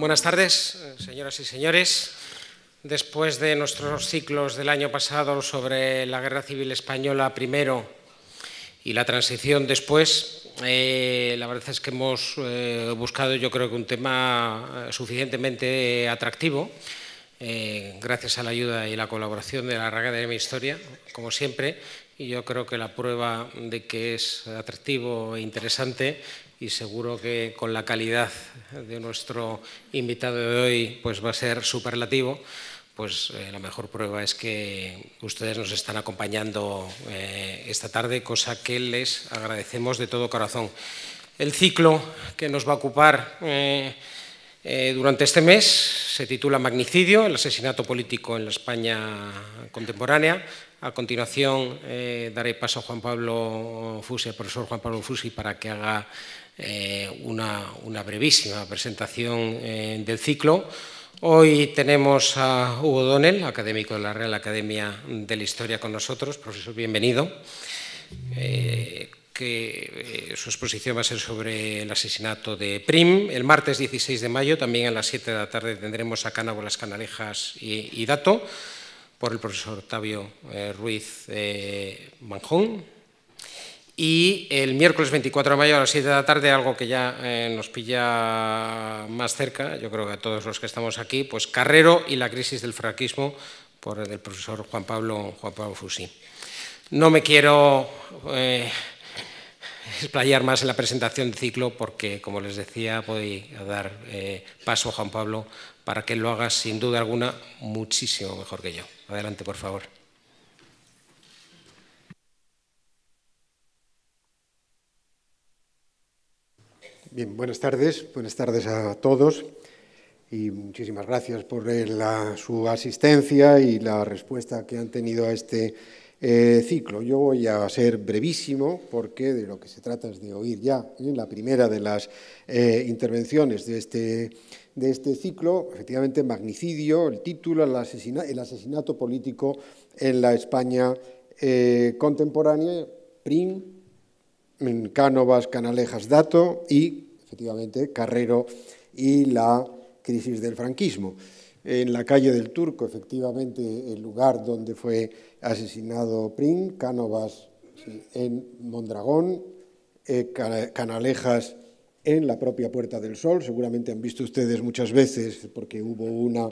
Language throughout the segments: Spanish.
Buenas tardes, señoras y señores. Después de nuestros ciclos del año pasado sobre la Guerra Civil Española primero y la transición después, eh, la verdad es que hemos eh, buscado yo creo que un tema eh, suficientemente atractivo, gracias a la ayuda y la colaboración de la Raga de mi Historia, como siempre, y yo creo que la prueba de que es atractivo e interesante y seguro que con la calidad de nuestro invitado de hoy pues va a ser superlativo, pues eh, la mejor prueba es que ustedes nos están acompañando eh, esta tarde, cosa que les agradecemos de todo corazón. El ciclo que nos va a ocupar eh, durante este mes se titula Magnicidio, el asesinato político en la España contemporánea. A continuación daré paso a Juan Pablo Fusi, al profesor Juan Pablo Fusi, para que haga eh, una, brevísima presentación eh, del ciclo. Hoy tenemos a Hugo Donel, académico de la Real Academia de la Historia con nosotros. Profesor, bienvenido. Eh, que su exposición va a ser sobre el asesinato de Prim. El martes 16 de mayo, también a las 7 de la tarde, tendremos a Cánabo Las Canalejas y, Dato, por el profesor Octavio Ruiz Manjón y el miércoles 24 de mayo a las 7 de la tarde, algo que ya eh, nos pilla más cerca, yo creo que a todos los que estamos aquí, pues Carrero y la crisis del franquismo por el profesor Juan Pablo, Juan Pablo Fusí. No me quiero eh, explayar más en la presentación del ciclo porque, como les decía, voy a dar eh, paso a Juan Pablo para que lo haga sin duda alguna muchísimo mejor que yo. Adelante, por favor. buenas tardes, buenas tardes a todos y muchísimas gracias por eh, su asistencia y la respuesta que han tenido a este eh, ciclo. Yo voy a ser brevísimo porque de lo que se trata es de oír ya en ¿eh? la primera de las intervenciones de este, de este ciclo, efectivamente, magnicidio, el título, el, asesinato político en la España contemporánea, PRIM, Cánovas Canalejas Dato y efectivamente, Carrero y la crisis del franquismo. En la calle del Turco, efectivamente, el lugar donde fue asesinado Prín, Cánovas en Mondragón, eh, Canalejas en la propia Puerta del Sol. Seguramente han visto ustedes muchas veces, porque hubo una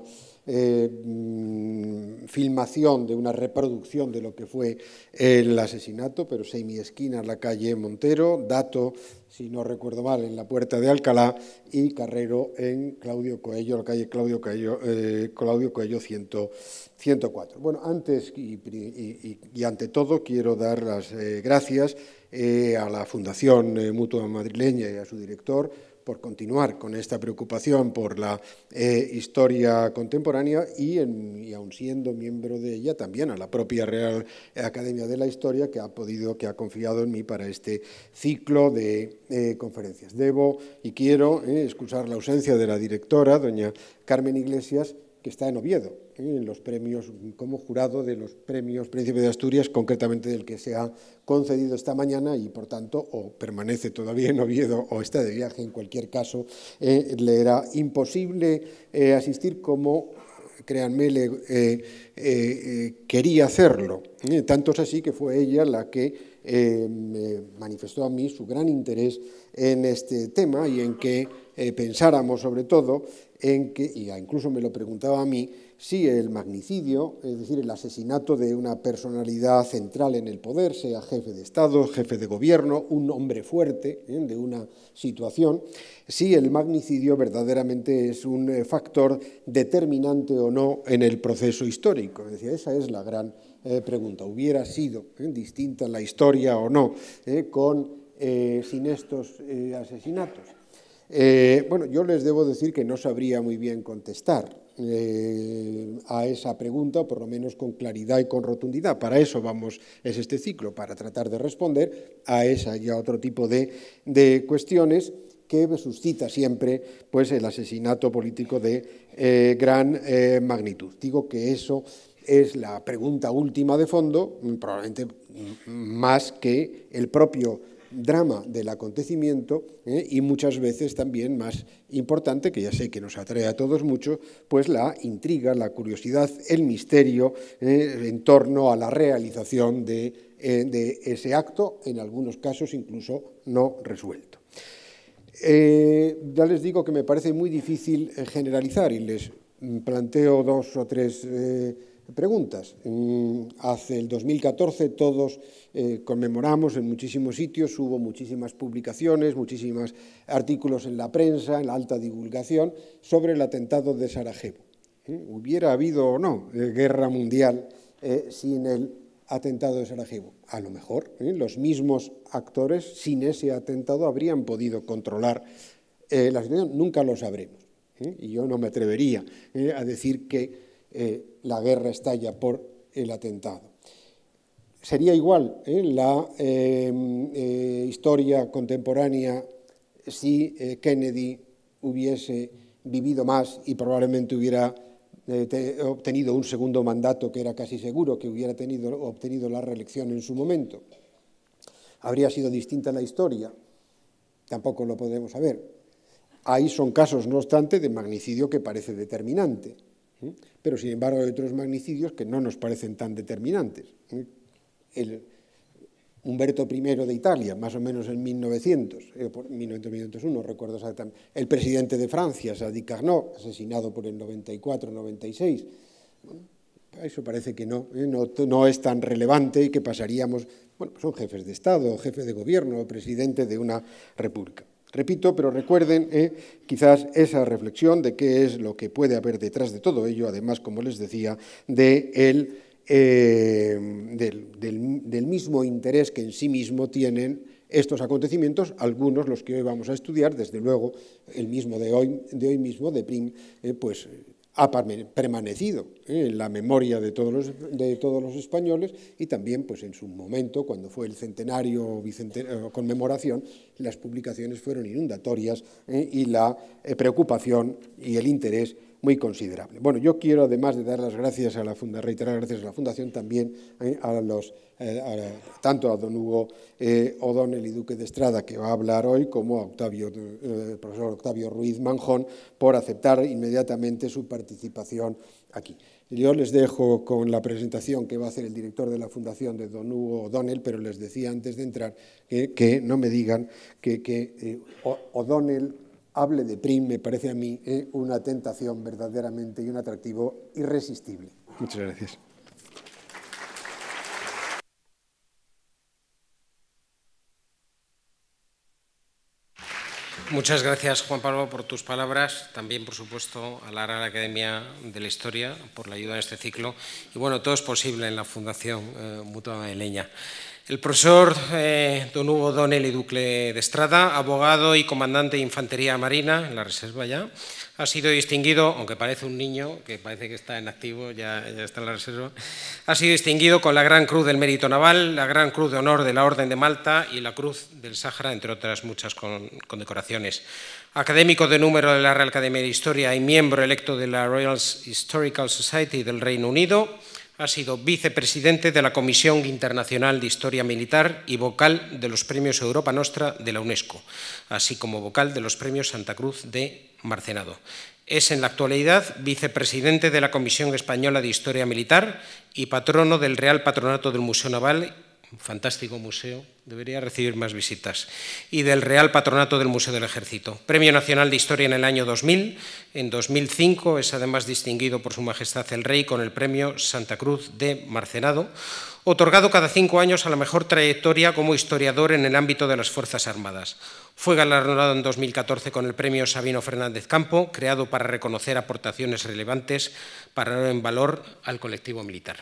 eh, mm, filmación de una reproducción de lo que fue el asesinato, pero semi esquina en la calle Montero, dato si no recuerdo mal, en la Puerta de Alcalá y Carrero en Claudio Coello, la calle Claudio Coello, 104. Eh, bueno, antes y, ante todo quiero dar las eh, gracias eh, a la Fundación Mutua Madrileña y a su director, por continuar con esta preocupación por la eh, historia contemporánea y, en, aun siendo miembro de ella también a la propia Real Academia de la Historia que ha podido, que ha confiado en mí para este ciclo de eh, conferencias. Debo y quiero eh, excusar la ausencia de la directora, doña Carmen Iglesias, que está en Oviedo ¿eh? en los premios, como jurado de los premios Príncipe de Asturias, concretamente del que se ha concedido esta mañana y, por tanto, o permanece todavía en Oviedo o está de viaje en cualquier caso, eh, le era imposible eh, asistir como créanme, quería hacerlo. Tanto es así que fue ella la que manifestó a mí su gran interés en este tema y en que pensáramos sobre todo, en que, y incluso me lo preguntaba a mí, si el magnicidio, es decir, el asesinato de una personalidad central en el poder, sea jefe de Estado, jefe de gobierno, un hombre fuerte ¿eh? de una situación, si el magnicidio verdaderamente es un eh, factor determinante o no en el proceso histórico. Es decir, esa es la gran eh, pregunta. ¿Hubiera sido distinta la historia o no con, sin estos asesinatos? bueno, yo les debo decir que no sabría muy bien contestar eh, a esa pregunta, por lo menos con claridad y con rotundidad. Para eso vamos, es este ciclo, para tratar de responder a esa y a otro tipo de, cuestiones que suscita siempre pues, el asesinato político de eh, gran eh, magnitud. Digo que eso es la pregunta última de fondo, probablemente más que el propio drama del acontecimiento ¿eh? y muchas veces también más importante, que ya sé que nos atrae a todos mucho, pues la intriga, la curiosidad, el misterio ¿eh? en torno a la realización eh, de, ese acto, en algunos casos incluso no resuelto. ya les digo que me parece muy difícil generalizar y les planteo dos o tres preguntas. Hace el 2014 todos eh, conmemoramos en muchísimos sitios, hubo muchísimas publicaciones, muchísimos artículos en la prensa, en la alta divulgación, sobre el atentado de Sarajevo. ¿Eh? Hubiera habido o no eh, guerra mundial sin el atentado de Sarajevo. A lo mejor los mismos actores sin ese atentado habrían podido controlar la situación, nunca lo sabremos. Y yo no me atrevería a decir que eh, la guerra estalla por el atentado. Sería igual ¿eh? la eh, historia contemporánea si Kennedy hubiese vivido más y probablemente hubiera obtenido un segundo mandato que era casi seguro que hubiera obtenido la reelección en su momento. Habría sido distinta la historia, tampoco lo podemos saber. Ahí son casos, no obstante, de magnicidio que parece determinante pero sin embargo hay otros magnicidios que no nos parecen tan determinantes. El Humberto I de Italia, más o menos en 1900, 1901 eh, recuerdo exactamente, el presidente de Francia, Sadi Carnot, asesinado por el 94-96. Eso parece que ¿eh? no, no, es tan relevante y que pasaríamos, bueno, pues, son jefes de Estado, jefe de gobierno, presidente de una república. Repito, pero recuerden eh, quizás esa reflexión de qué es lo que puede haber detrás de todo ello, además, como les decía, eh, del, mismo interés que en sí mismo tienen estos acontecimientos, algunos los que hoy vamos a estudiar, desde luego el mismo de hoy, de hoy mismo, de PRIM, eh, pues ha permanecido ¿eh? en la memoria de todos, los, españoles y también pues en su momento, cuando fue el centenario o conmemoración, las publicaciones fueron inundatorias ¿eh? y la eh, preocupación y el interés muy considerable. Bueno, yo quiero, además de dar las gracias a la Fundación, reiterar las gracias a la Fundación, también a los, eh, tanto a don Hugo eh, O'Donnell y Duque de Estrada, que va a hablar hoy, como a Octavio, eh, el profesor Octavio Ruiz Manjón, por aceptar inmediatamente su participación aquí. Yo les dejo con la presentación que va a hacer el director de la Fundación de Don Hugo O'Donnell, pero les decía antes de entrar que, no me digan que, que O'Donnell hable de PRIM me parece a mí ¿eh? una tentación verdaderamente y un atractivo irresistible. Muchas gracias. Muchas gracias, Juan Pablo, por tus palabras. También, por supuesto, a la Academia de la Historia por la ayuda en este ciclo. Y bueno, todo es posible en la Fundación eh, Mutua de Leña. El profesor eh, don Hugo y Ducle de Estrada, abogado y comandante de Infantería Marina, en la reserva ya, ha sido distinguido, aunque parece un niño, que parece que está en activo, ya, está en la reserva, ha sido distinguido con la Gran Cruz del Mérito Naval, la Gran Cruz de Honor de la Orden de Malta y la Cruz del Sáhara, entre otras muchas condecoraciones. Académico de número de la Real Academia de Historia y miembro electo de la Royal Historical Society del Reino Unido, ha sido vicepresidente de la Comisión Internacional de Historia Militar y vocal de los premios Europa Nostra de la UNESCO, así como vocal de los premios Santa Cruz de Marcenado. Es en la actualidad vicepresidente de la Comisión Española de Historia Militar y patrono del Real Patronato del Museo Naval fantástico museo, debería recibir más visitas, y del Real Patronato del Museo del Ejército. Premio Nacional de Historia en el año 2000. En 2005 es además distinguido por Su Majestad el Rey con el Premio Santa Cruz de Marcenado, otorgado cada cinco años a la mejor trayectoria como historiador en el ámbito de las Fuerzas Armadas. Fue galardonado en 2014 con el Premio Sabino Fernández Campo, creado para reconocer aportaciones relevantes para dar en valor al colectivo militar.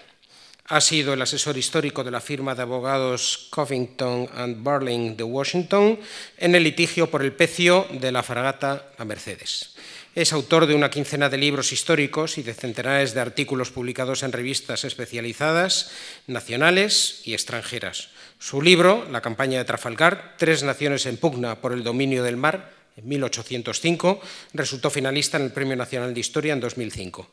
Ha sido el asesor histórico de la firma de abogados Covington and Burling de Washington en el litigio por el pecio de la fragata a Mercedes. Es autor de una quincena de libros históricos y de centenares de artículos publicados en revistas especializadas, nacionales y extranjeras. Su libro, La campaña de Trafalgar, Tres naciones en pugna por el dominio del mar, en 1805, resultó finalista en el Premio Nacional de Historia en 2005.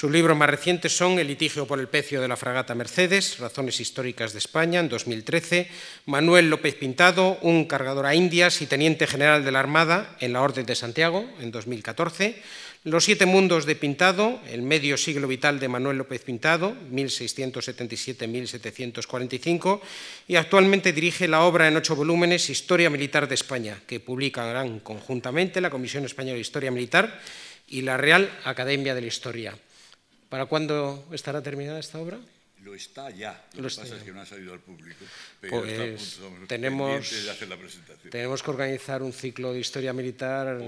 Sus libros más recientes son El litigio por el pecio de la fragata Mercedes, Razones históricas de España, en 2013, Manuel López Pintado, un cargador a Indias y teniente general de la Armada en la Orden de Santiago, en 2014, Los siete mundos de Pintado, el medio siglo vital de Manuel López Pintado, 1677-1745, y actualmente dirige la obra en ocho volúmenes Historia Militar de España, que publicarán conjuntamente la Comisión Española de Historia Militar y la Real Academia de la Historia. ¿Para cuándo estará terminada esta obra? Lo está ya. Lo, que pasa es que no ha salido al público. Pero pues tenemos, tenemos que organizar un ciclo de historia militar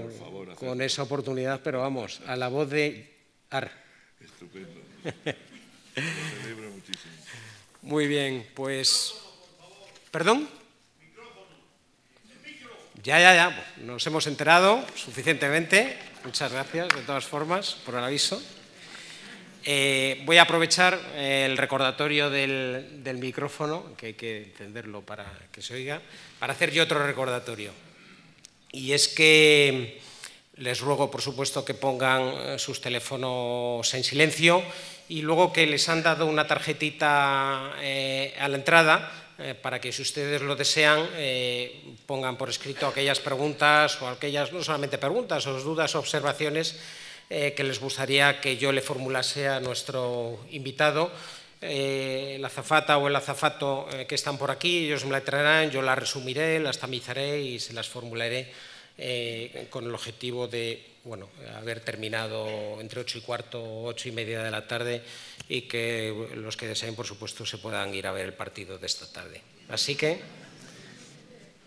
con esa oportunidad, pero vamos, a la voz de AR. Estupendo. celebro muchísimo. Muy bien, pues. ¿Perdón? Ya, ya, ya. Nos hemos enterado suficientemente. Muchas gracias, de todas formas, por el aviso. Eh, voy a aprovechar eh, el recordatorio del, micrófono, que hay que encenderlo para que se oiga, para hacer yo otro recordatorio. Y es que les ruego, por supuesto, que pongan eh, sus teléfonos en silencio y luego que les han dado una tarjetita a la entrada para que si ustedes lo desean pongan por escrito aquellas preguntas o aquellas, no solamente preguntas, o dudas, observaciones eh, que les gustaría que yo le formulase a nuestro invitado. Eh, la zafata o el azafato eh, que están por aquí, ellos me la traerán, yo la resumiré, las tamizaré y se las formularé con el objetivo de haber terminado entre ocho y cuarto, ocho y media de la tarde y que los que deseen, por supuesto, se puedan ir a ver el partido de esta tarde. Así que,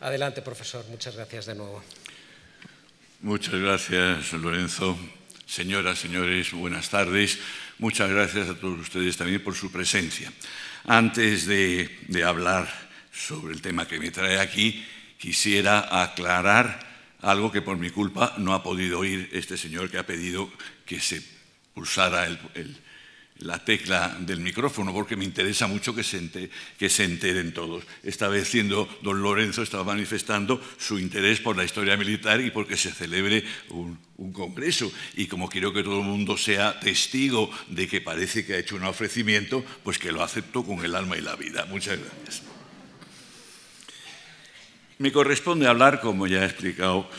adelante, profesor. Muchas gracias de nuevo. Muchas gracias, Lorenzo. Señoras, señores, buenas tardes. Muchas gracias a todos ustedes también por su presencia. Antes de, hablar sobre el tema que me trae aquí, quisiera aclarar algo que por mi culpa no ha podido oír este señor que ha pedido que se pulsara el la tecla del micrófono porque me interesa mucho que se, que se enteren todos. Esta vez siendo don Lorenzo estaba manifestando su interés por la historia militar y porque se celebre un, un congreso. Y como quiero que todo el mundo sea testigo de que parece que ha hecho un ofrecimiento, pues que lo acepto con el alma y la vida. Muchas gracias. Me corresponde hablar, como ya ha explicado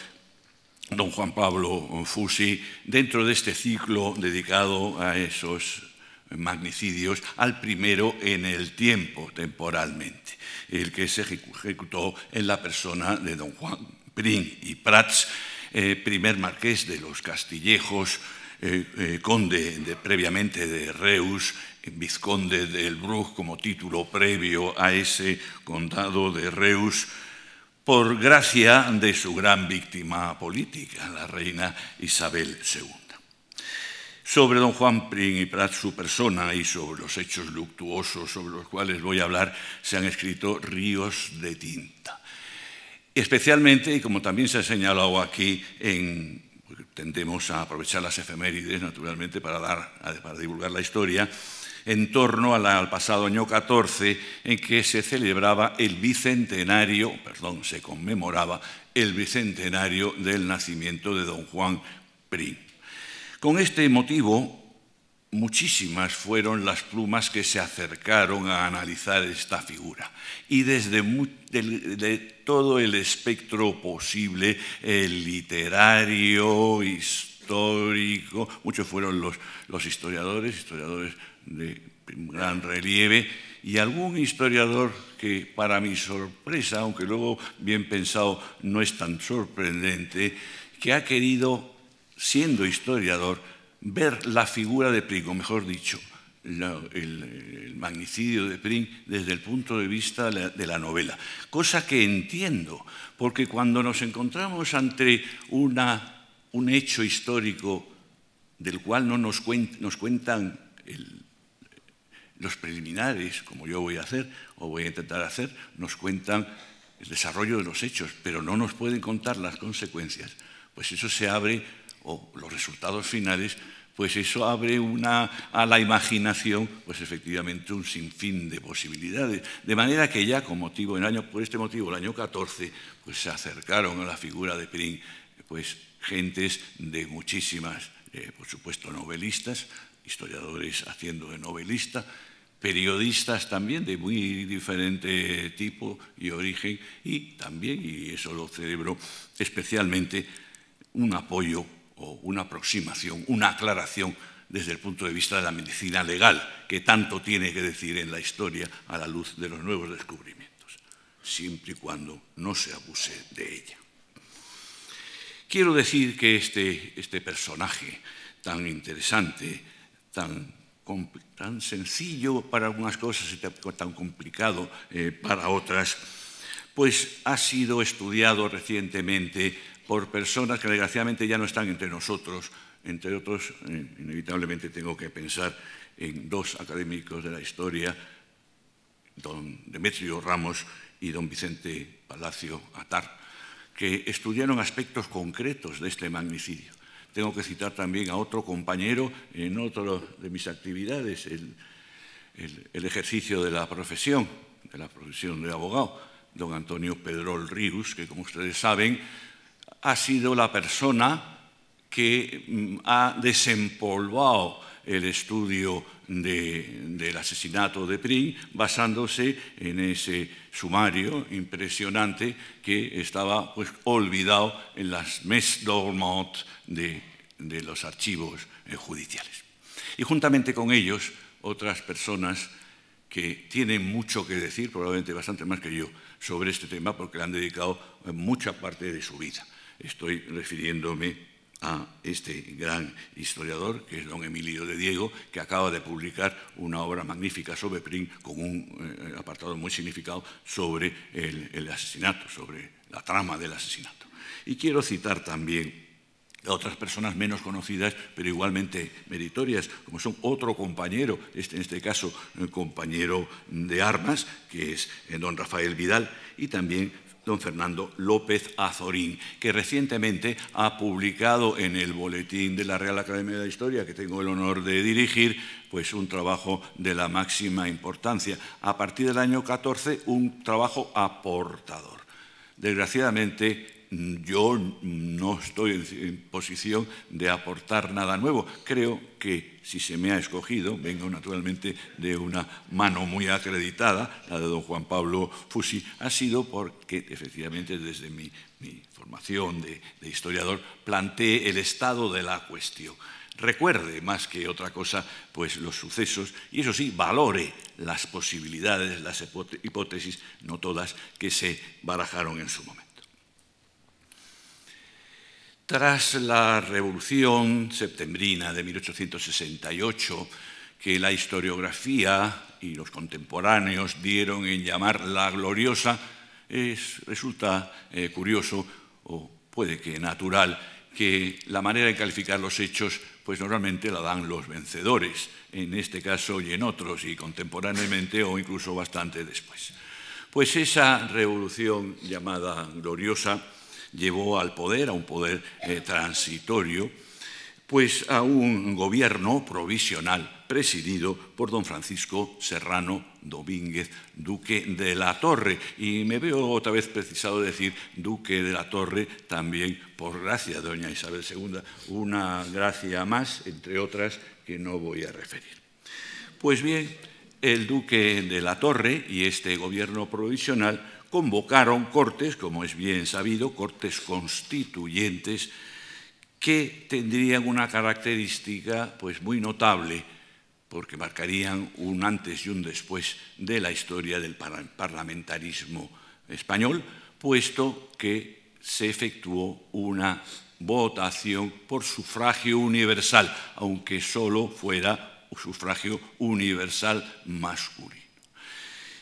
don Juan Pablo Fusi, dentro de este ciclo dedicado a esos magnicidios al primero en el tiempo, temporalmente, el que se ejecutó en la persona de don Juan Prín y Prats, eh, primer marqués de los Castillejos, eh, eh, conde previamente de Reus, vizconde del brus como título previo a ese condado de Reus, por gracia de su gran víctima política, la reina Isabel II sobre don Juan Prín y Prat, su persona, y sobre los hechos luctuosos sobre los cuales voy a hablar, se han escrito ríos de tinta. Especialmente, y como también se ha señalado aquí, en, pues, tendemos a aprovechar las efemérides, naturalmente, para, dar, para divulgar la historia, en torno al pasado año 14, en que se celebraba el bicentenario, perdón, se conmemoraba el bicentenario del nacimiento de don Juan Prín. Con este motivo, muchísimas fueron las plumas que se acercaron a analizar esta figura y desde todo el espectro posible, el literario, histórico, muchos fueron los historiadores, historiadores de gran relieve, y algún historiador que para mi sorpresa, aunque luego bien pensado no es tan sorprendente, que ha querido siendo historiador, ver la figura de Pring, o mejor dicho, el, magnicidio de Pring desde el punto de vista de la, novela. Cosa que entiendo, porque cuando nos encontramos ante una, un hecho histórico del cual no nos, cuentan los preliminares, como yo voy a hacer o voy a intentar hacer, nos cuentan el desarrollo de los hechos, pero no nos pueden contar las consecuencias. Pues eso se abre o los resultados finales, pues eso abre a la imaginación, pues efectivamente un sinfín de posibilidades. De manera que ya con motivo, en año, por este motivo, el año 14, pues se acercaron a la figura de Pring, pues gentes de muchísimas, eh, por supuesto, novelistas, historiadores haciendo de novelista, periodistas también de muy diferente tipo y origen, y también, y eso lo celebro especialmente, un apoyo o una aproximación, una aclaración desde el punto de vista de la medicina legal, que tanto tiene que decir en la historia a la luz de los nuevos descubrimientos, siempre y cuando no se abuse de ella. Quiero decir que este, este personaje tan interesante, tan, tan, sencillo para algunas cosas y tan complicado eh, para otras, pues ha sido estudiado recientemente por personas que desgraciadamente ya no están entre nosotros. Entre otros, eh, inevitablemente tengo que pensar en dos académicos de la historia, don Demetrio Ramos y don Vicente Palacio Atar, que estudiaron aspectos concretos de este magnicidio. Tengo que citar también a otro compañero en otra de mis actividades, el, ejercicio de la profesión, de la profesión de abogado, don Antonio Pedrol Rius, que como ustedes saben, ha sido la persona que mm, ha desempolvado el estudio del asesinato de Pring basándose en ese sumario impresionante que estaba pues, olvidado en las mes dormant de, de los archivos eh, judiciales. Y juntamente con ellos, otras personas que tienen mucho que decir, probablemente bastante más que yo, sobre este tema, porque le han dedicado eh, mucha parte de su vida. Estoy refiriéndome a este gran historiador, que es don Emilio de Diego, que acaba de publicar una obra magnífica sobre Prim, con un eh, apartado muy significado sobre el, asesinato, sobre la trama del asesinato. Y quiero citar también a otras personas menos conocidas, pero igualmente meritorias, como son otro compañero, este, en este caso compañero de armas, que es eh, don Rafael Vidal, y también don Fernando López Azorín, que recientemente ha publicado en el Boletín de la Real Academia de Historia, que tengo el honor de dirigir, pues un trabajo de la máxima importancia. A partir del año 14, un trabajo aportador. Desgraciadamente, yo no estoy en posición de aportar nada nuevo. Creo que si se me ha escogido, vengo naturalmente de una mano muy acreditada, la de don Juan Pablo Fusi, ha sido porque efectivamente desde mi, formación de, de historiador planteé el estado de la cuestión recuerde más que otra cosa pues los sucesos y eso sí valore las posibilidades, las hipótesis, no todas, que se barajaron en su momento. Tras la revolución septembrina de 1868, que la historiografía y los contemporáneos dieron en llamar la gloriosa, resulta eh, curioso o puede que natural que la manera de calificar los hechos pues normalmente la dan los vencedores, en este caso y en otros, y contemporáneamente o incluso bastante después. Pues esa revolución llamada gloriosa llevó al poder, a un poder eh, transitorio, pues a un gobierno provisional presidido por don Francisco Serrano Domínguez, duque de la Torre. Y me veo otra vez precisado decir duque de la Torre también por gracia doña Isabel II, una gracia más, entre otras, que no voy a referir. Pues bien, el duque de la Torre y este gobierno provisional convocaron cortes, como es bien sabido, cortes constituyentes que tendrían una característica pues muy notable porque marcarían un antes y un después de la historia del parlamentarismo español, puesto que se efectuó una votación por sufragio universal, aunque solo fuera sufragio universal masculino.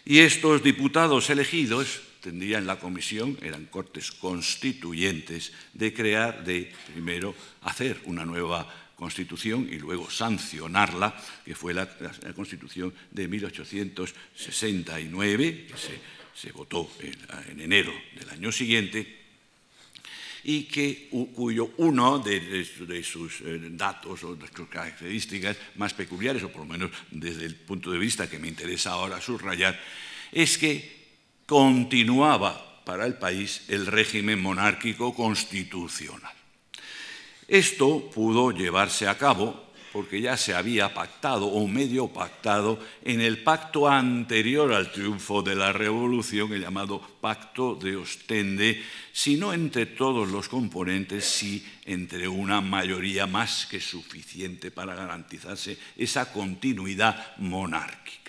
Y estos diputados elegidos tendrían la comisión, eran cortes constituyentes, de crear, de primero hacer una nueva constitución y luego sancionarla, que fue la, constitución de 1869, que se, votó en enero del año siguiente, y que, cuyo uno de, de sus eh, datos o de sus características más peculiares, o por lo menos desde el punto de vista que me interesa ahora subrayar, es que continuaba para el país el régimen monárquico constitucional. Esto pudo llevarse a cabo porque ya se había pactado o medio pactado en el pacto anterior al triunfo de la revolución, el llamado pacto de Ostende, si no entre todos los componentes, sí entre una mayoría más que suficiente para garantizarse esa continuidad monárquica.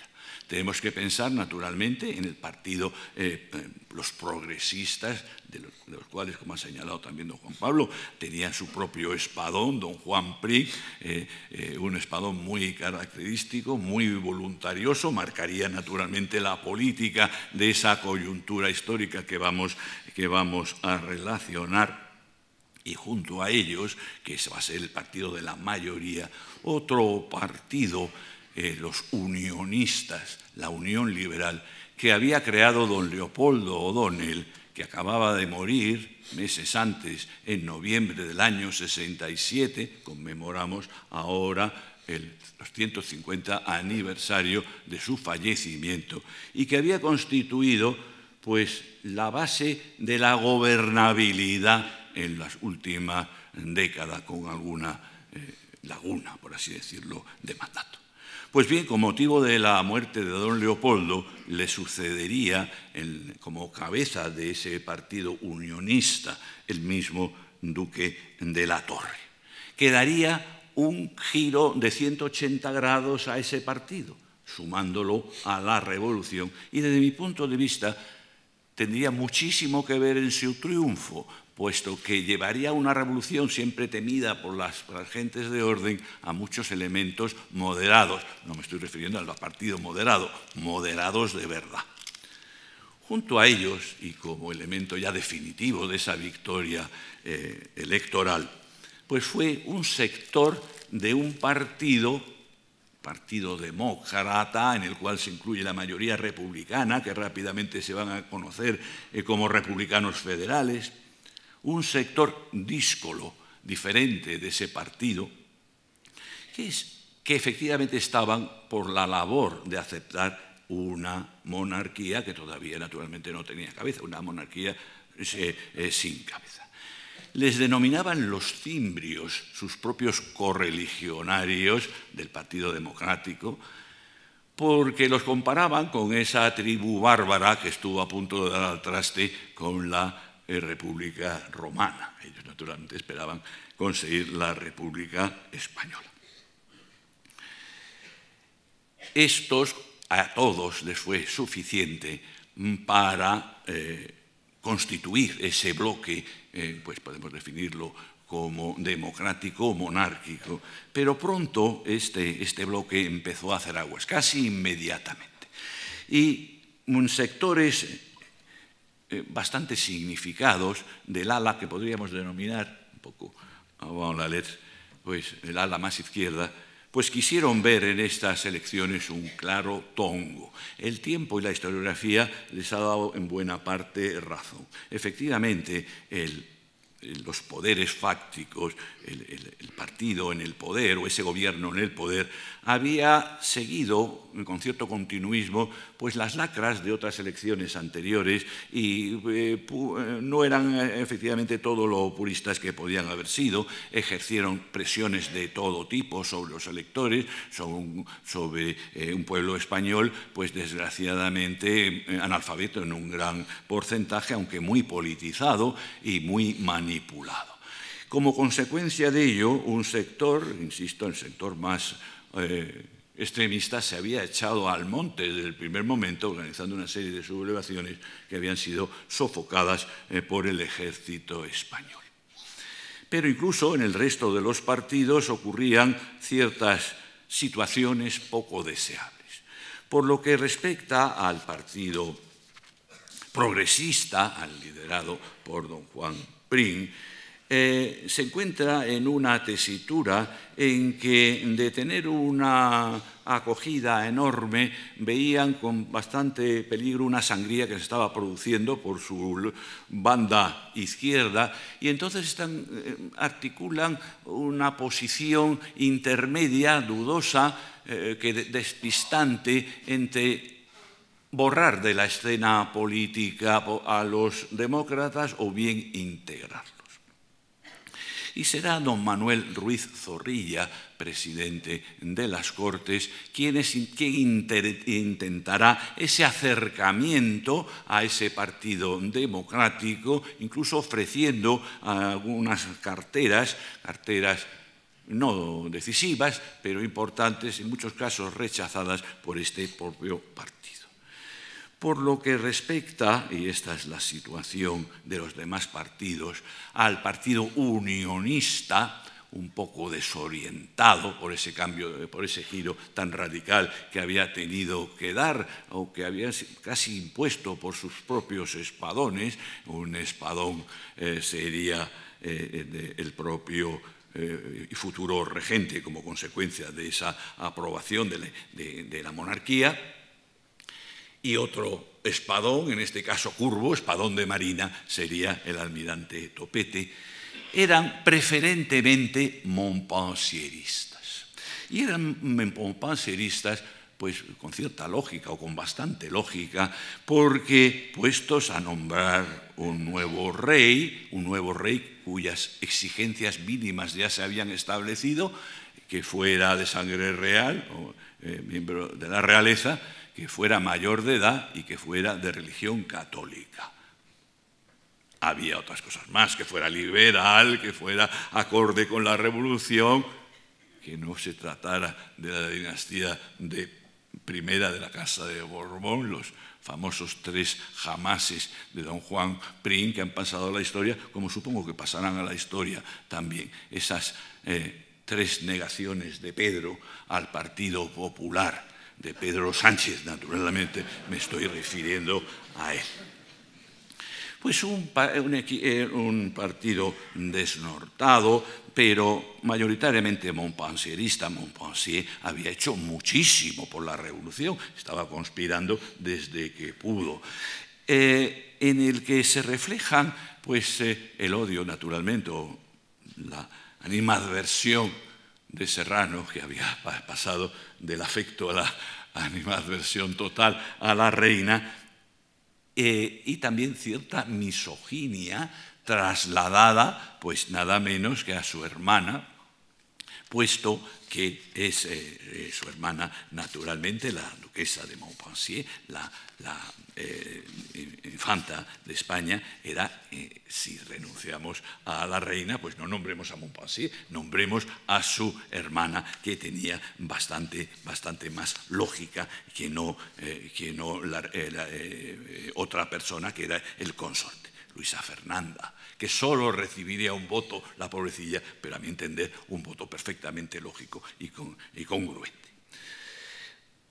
Tenemos que pensar, naturalmente, en el partido, eh, eh, los progresistas, de los, cuales, como ha señalado también don Juan Pablo, tenían su propio espadón, don Juan Pri, eh, un espadón muy característico, muy voluntarioso, marcaría naturalmente la política de esa coyuntura histórica que vamos, que vamos a relacionar y junto a ellos, que va a ser el partido de la mayoría, otro partido eh, los unionistas, la Unión Liberal, que había creado don Leopoldo O'Donnell, que acababa de morir meses antes, en noviembre del año 67, conmemoramos ahora el 250 aniversario de su fallecimiento y que había constituido pues la base de la gobernabilidad en las últimas décadas con alguna eh, laguna, por así decirlo, de mandato. Pues bien, con motivo de la muerte de don Leopoldo, le sucedería como cabeza de ese partido unionista el mismo duque de la Torre. Quedaría un giro de 180 grados a ese partido, sumándolo a la revolución. Y desde mi punto de vista tendría muchísimo que ver en su triunfo, puesto que llevaría una revolución siempre temida por las, agentes gentes de orden a muchos elementos moderados, no me estoy refiriendo al partido moderado, moderados de verdad. Junto a ellos, y como elemento ya definitivo de esa victoria eh, electoral, pues fue un sector de un partido Partido de Demócrata, en el cual se incluye la mayoría republicana, que rápidamente se van a conocer eh, como republicanos federales, un sector díscolo diferente de ese partido, que, es, que efectivamente estaban por la labor de aceptar una monarquía que todavía naturalmente no tenía cabeza, una monarquía eh, eh, sin cabeza les denominaban los cimbrios, sus propios correligionarios del Partido Democrático, porque los comparaban con esa tribu bárbara que estuvo a punto de dar al traste con la eh, República Romana. Ellos naturalmente esperaban conseguir la República Española. Estos a todos les fue suficiente para eh, constituir ese bloque eh, pues podemos definirlo como democrático o monárquico. Pero pronto este, este bloque empezó a hacer aguas, casi inmediatamente. Y sectores eh, bastante significados del ala que podríamos denominar, un poco ah, a leer pues el ala más izquierda, pues quisieron ver en estas elecciones un claro tongo. El tiempo y la historiografía les ha dado en buena parte razón. Efectivamente, los poderes fácticos el, partido en el poder o ese gobierno en el poder había seguido con cierto continuismo pues las lacras de otras elecciones anteriores y eh, eh, no eran eh, efectivamente todos los puristas que podían haber sido, ejercieron presiones de todo tipo sobre los electores, sobre un pueblo español pues desgraciadamente analfabeto en un gran porcentaje, aunque muy politizado y muy manipulado. Como consecuencia de ello, un sector, insisto, el sector más eh, extremista, se había echado al monte desde el primer momento, organizando una serie de sublevaciones que habían sido sofocadas eh, por el ejército español. Pero incluso en el resto de los partidos ocurrían ciertas situaciones poco deseables. Por lo que respecta al partido progresista, al liderado por don Juan Prín. Eh, se encuentra en una tesitura en que de tener una acogida enorme veían con bastante peligro una sangría que se estaba produciendo por su banda izquierda y entonces están, eh, articulan una posición intermedia, dudosa, eh, que despistante entre borrar de la escena política a los demócratas o bien integrar y será don Manuel Ruiz Zorrilla, presidente de las Cortes, quien, intentará ese acercamiento a ese partido democrático, incluso ofreciendo algunas carteras, carteras no decisivas, pero importantes, en muchos casos rechazadas por este propio partido. Por lo que respecta, y esta es la situación de los demás partidos, al partido unionista, un poco desorientado por ese cambio, por ese giro tan radical que había tenido que dar o que había casi impuesto por sus propios espadones. Un espadón eh, sería eh, eh, el propio y futuro regente como consecuencia de esa aprobación de la monarquía y otro espadón, en este caso curvo, espadón de marina, sería el almirante Topete, eran preferentemente montpensieristas. Y eran montpensieristas, pues con cierta lógica o con bastante lógica, porque puestos a nombrar un nuevo rey, un nuevo rey cuyas exigencias mínimas ya se habían establecido, que fuera de sangre real o eh, miembro de la realeza, que fuera mayor de edad y que fuera de religión católica. Había otras cosas más, que fuera liberal, que fuera acorde con la revolución, que no se tratara de la dinastía de primera de la Casa de Borbón, los famosos tres jamases de don Juan Prín que han pasado a la historia, como supongo que pasarán a la historia también, esas eh, tres negaciones de Pedro al Partido Popular de Pedro Sánchez, naturalmente me estoy refiriendo a él. Pues un, eh, partido desnortado, pero mayoritariamente montpansierista. Montpensier había hecho muchísimo por la revolución, estaba conspirando desde que pudo. Eh, en el que se reflejan pues, eh, el odio, naturalmente, o la animadversión de Serrano, que había pasado del afecto a la animadversión total a la reina, eh, y también cierta misoginia trasladada, pues nada menos que a su hermana, puesto que es eh, eh, su hermana naturalmente la esa de Montpensier, la, eh, infanta de España, era, eh, si renunciamos a la reina, pues no nombremos a Montpensier, nombremos a su hermana, que tenía bastante, bastante más lógica que no, eh, que no la, otra persona que era el consorte. Luisa Fernanda, que solo recibiría un voto, la pobrecilla, pero a mi entender, un voto perfectamente lógico y, con, y congruente.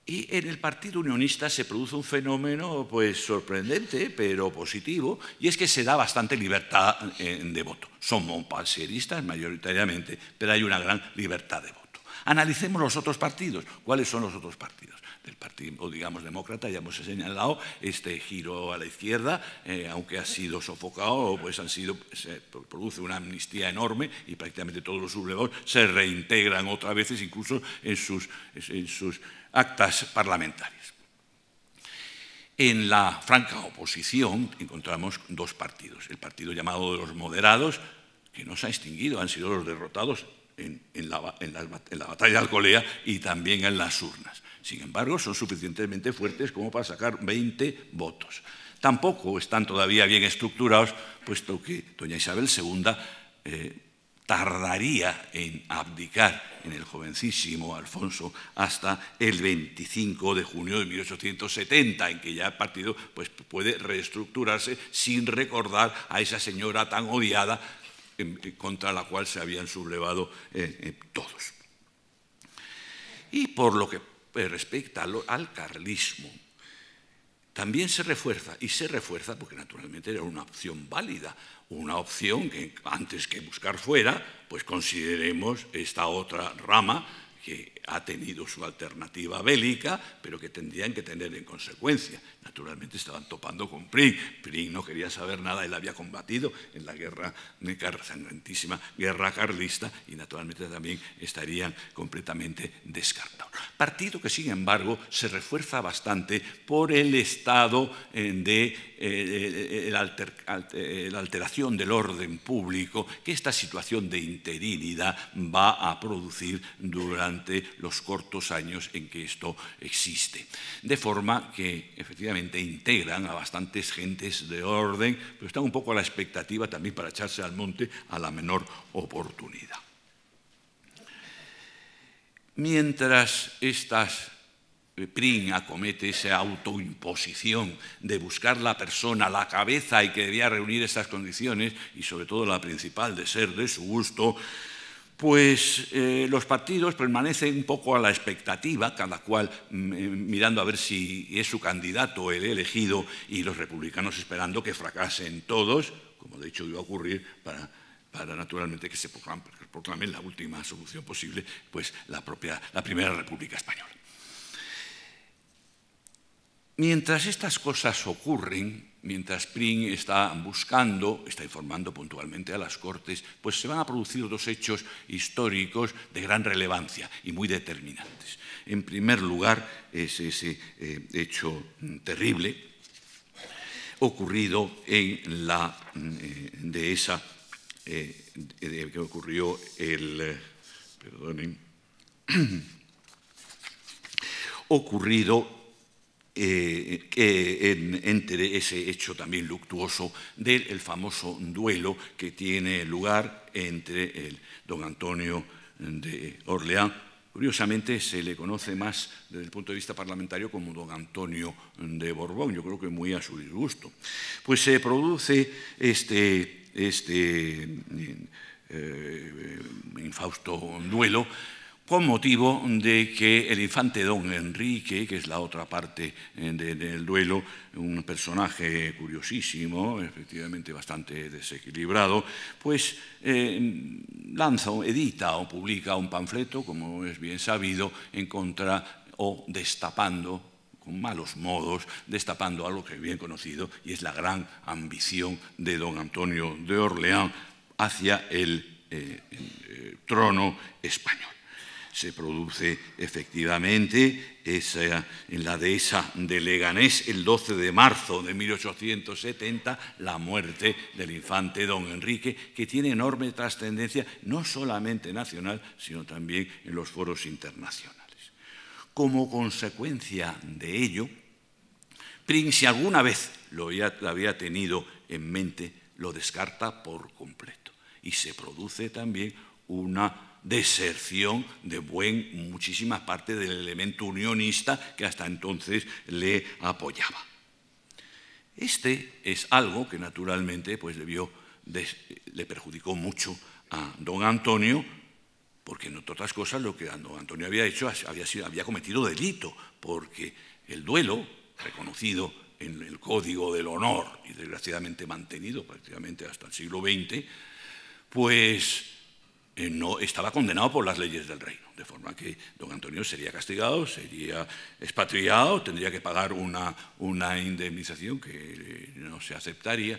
Y en el Partido Unionista se produce un fenómeno pues, sorprendente, pero positivo, y es que se da bastante libertad de voto. Son pasieristas mayoritariamente, pero hay una gran libertad de voto. Analicemos los otros partidos. ¿Cuáles son los otros partidos? del Partido, digamos, Demócrata, ya hemos señalado este giro a la izquierda, eh, aunque ha sido sofocado, pues han sido, se produce una amnistía enorme y prácticamente todos los sublevados se reintegran otra vez, incluso en sus, en sus actas parlamentarias. En la franca oposición encontramos dos partidos, el partido llamado de los moderados, que no se ha extinguido, han sido los derrotados en, la, en, la, batalla de Alcolea y también en las urnas. Sin embargo, son suficientemente fuertes como para sacar 20 votos. Tampoco están todavía bien estructurados, puesto que doña Isabel II eh, tardaría en abdicar en el jovencísimo Alfonso hasta el 25 de junio de 1870, en que ya el partido pues, puede reestructurarse sin recordar a esa señora tan odiada em, eh, contra la cual se habían sublevado eh, todos. Y por lo que eh, Respecto al, al carlismo, también se refuerza, y se refuerza porque naturalmente era una opción válida, una opción que antes que buscar fuera, pues consideremos esta otra rama que ha tenido su alternativa bélica, pero que tendrían que tener en consecuencia. Naturalmente estaban topando con Pring. Pring no quería saber nada, él había combatido en la guerra sangrentísima guerra carlista, y naturalmente también estarían completamente descartados. Partido que, sin embargo, se refuerza bastante por el estado eh, de eh, eh, la alteración del orden público que esta situación de interinidad va a producir durante los cortos años en que esto existe. De forma que efectivamente integran a bastantes gentes de orden, pero están un poco a la expectativa también para echarse al monte a la menor oportunidad. Mientras estas eh, Prin acomete esa autoimposición de buscar la persona, la cabeza y que debía reunir esas condiciones, y sobre todo la principal de ser de su gusto, pues eh, los partidos permanecen un poco a la expectativa, cada cual mm, eh, mirando a ver si es su candidato el elegido y los republicanos esperando que fracasen todos, como de hecho iba a ocurrir para, naturalmente que se proclame, la última solución posible, pues la, propia, la primera República Española. Mientras estas cosas ocurren, mientras Pring está buscando, está informando puntualmente a las Cortes, pues se van a producir dos hechos históricos de gran relevancia y muy determinantes. En primer lugar, es ese eh, hecho mm, terrible ocurrido en la mm, eh, de esa eh, que ocurrió el... Perdonen, ocurrido eh, entre ese hecho también luctuoso del famoso duelo que tiene lugar entre el don Antonio de Orleán. Curiosamente se le conoce más desde el punto de vista parlamentario como don Antonio de Borbón, yo creo que muy a su disgusto. Pues se produce este, este eh, eh, infausto duelo con motivo de que el infante don Enrique, que es la otra parte eh, del duelo, un personaje curiosísimo, efectivamente bastante desequilibrado, pues eh, lanza lanza, edita o publica un panfleto, como es bien sabido, en contra o destapando con malos modos, destapando algo que es bien conocido y es la gran ambición de don Antonio de Orleán hacia el eh, trono español se produce efectivamente en la dehesa de Leganés el 12 de marzo de 1870 la muerte del infante don Enrique, que tiene enorme trascendencia no solamente nacional, sino también en los foros internacionales. Como consecuencia de ello, Prince, alguna vez lo había tenido en mente, lo descarta por completo y se produce también una deserción de buen, muchísima parte del elemento unionista que hasta entonces le apoyaba. Este es algo que naturalmente pues, le perjudicó mucho a don Antonio, porque en otras cosas lo que don Antonio había hecho había, había cometido delito, porque el duelo, reconocido en el Código del Honor y desgraciadamente mantenido prácticamente hasta el siglo XX, pues eh, no estaba condenado por las leyes del reino, de forma que don Antonio sería castigado, sería expatriado, tendría que pagar una, indemnización que eh, no se aceptaría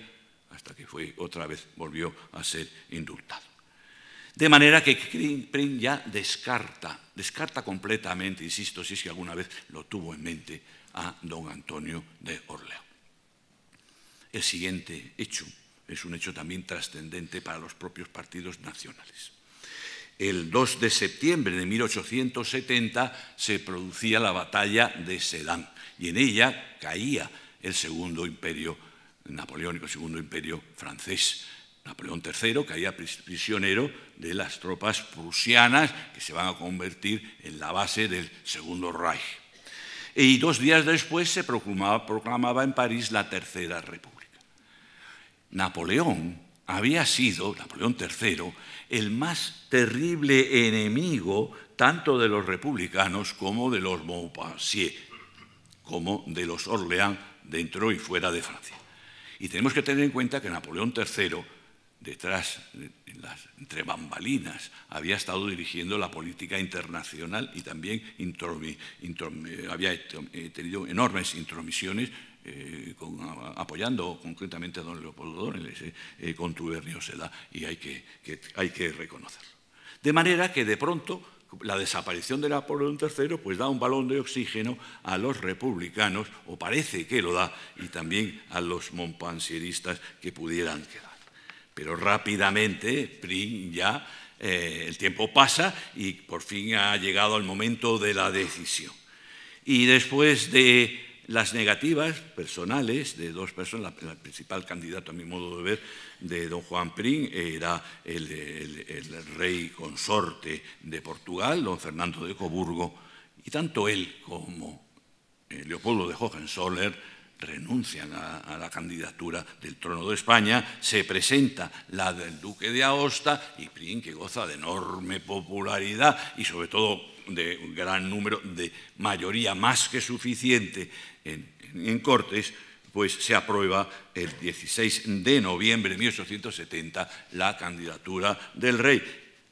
hasta que fue otra vez volvió a ser indultado. De manera que Prim ya descarta, descarta completamente, insisto, si es que alguna vez lo tuvo en mente, a don Antonio de Orleán. El siguiente hecho es un hecho también trascendente para los propios partidos nacionales el 2 de septiembre de 1870 se producía la batalla de Sedan y en ella caía el segundo imperio napoleónico, segundo imperio francés. Napoleón III caía prisionero de las tropas prusianas que se van a convertir en la base del segundo Reich. Y dos días después se proclamaba, proclamaba en París la Tercera República. Napoleón había sido, Napoleón III, el más terrible enemigo tanto de los republicanos como de los Maupassier, como de los Orleans dentro y fuera de Francia. Y tenemos que tener en cuenta que Napoleón III, detrás, entre bambalinas, había estado dirigiendo la política internacional y también había eh, tenido enormes intromisiones eh, apoyando concretamente a don Leopoldo Dóreles, eh, eh, con contubernio se da y hay que, hay que reconocerlo. De manera que de pronto la desaparición de Napoleón III pues da un balón de oxígeno a los republicanos, o parece que lo da, y también a los monpansieristas que pudieran quedar. Pero rápidamente, ya, el tiempo pasa y por fin ha llegado el momento de la decisión. Y después de las negativas personales de dos personas, la, el principal candidato a mi modo de ver de don Juan Prín era el, rey consorte de Portugal, don Fernando de Coburgo, y tanto él como eh, Leopoldo de Hohenzollern renuncian a, la candidatura del trono de España, se presenta la del duque de Aosta y Prín, que goza de enorme popularidad y sobre todo de un gran número de mayoría más que suficiente en, Cortes, pues se aprueba el 16 de noviembre de 1870 la candidatura del rey,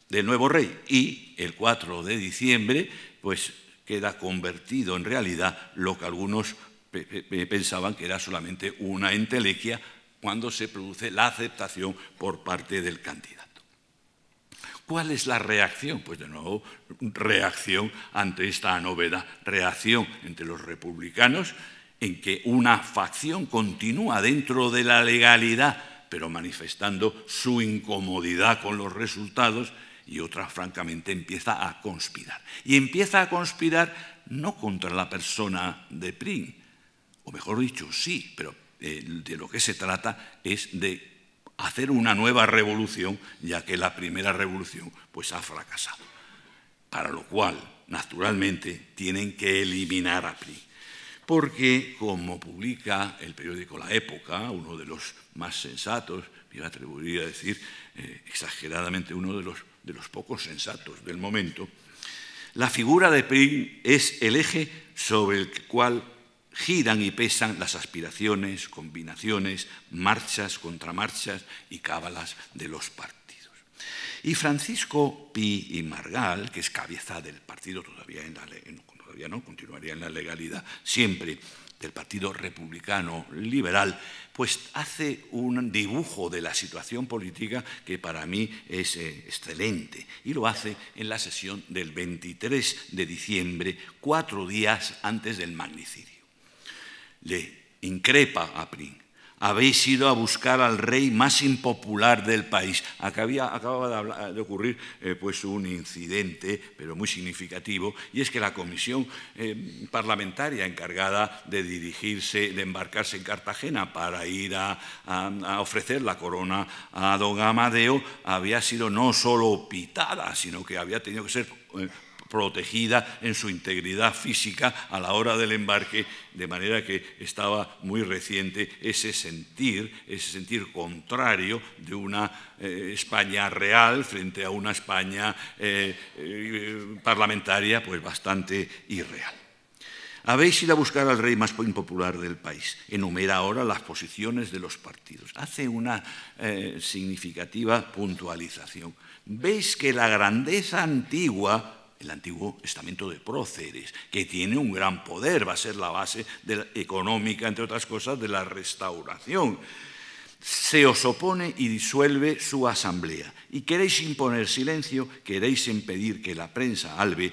del nuevo rey, y el 4 de diciembre pues queda convertido en realidad lo que algunos pensaban que era solamente una entelequia cuando se produce la aceptación por parte del candidato. ¿Cuál es la reacción? Pues de nuevo, reacción ante esta novedad, reacción entre los republicanos en que una facción continúa dentro de la legalidad, pero manifestando su incomodidad con los resultados y otra, francamente, empieza a conspirar. Y empieza a conspirar no contra la persona de Prín, o mejor dicho, sí, pero eh, de lo que se trata es de hacer una nueva revolución, ya que la primera revolución pues ha fracasado. Para lo cual, naturalmente, tienen que eliminar a PRI. Porque, como publica el periódico La Época, uno de los más sensatos, me atrevería a decir eh, exageradamente uno de los, de los pocos sensatos del momento, la figura de PRI es el eje sobre el cual giran y pesan las aspiraciones, combinaciones, marchas, contramarchas y cábalas de los partidos. Y Francisco Pi y Margal, que es cabeza del partido todavía, en la, todavía no, continuaría en la legalidad siempre, del Partido Republicano Liberal, pues hace un dibujo de la situación política que para mí es eh, excelente. Y lo hace en la sesión del 23 de diciembre, cuatro días antes del magnicidio le increpa a Prín. Habéis ido a buscar al rey más impopular del país. acababa de, ocurrir eh, pues un incidente, pero muy significativo, y es que la comisión eh, parlamentaria encargada de dirigirse, de embarcarse en Cartagena para ir a, a ofrecer la corona a don Amadeo, había sido no solo pitada, sino que había tenido que ser eh, protegida en su integridad física a la hora del embarque, de manera que estaba muy reciente ese sentir, ese sentir contrario de una eh, España real frente a una España eh, eh, parlamentaria pues bastante irreal. Habéis ido a buscar al rey más impopular del país. Enumera ahora las posiciones de los partidos. Hace una significativa puntualización. Veis que la grandeza antigua el Antiguo Estamento de Próceres, que tiene un gran poder, va a ser la base de la, económica, entre otras cosas, de la restauración se os opone y disuelve su asamblea. Y queréis imponer silencio, queréis impedir que la prensa hable,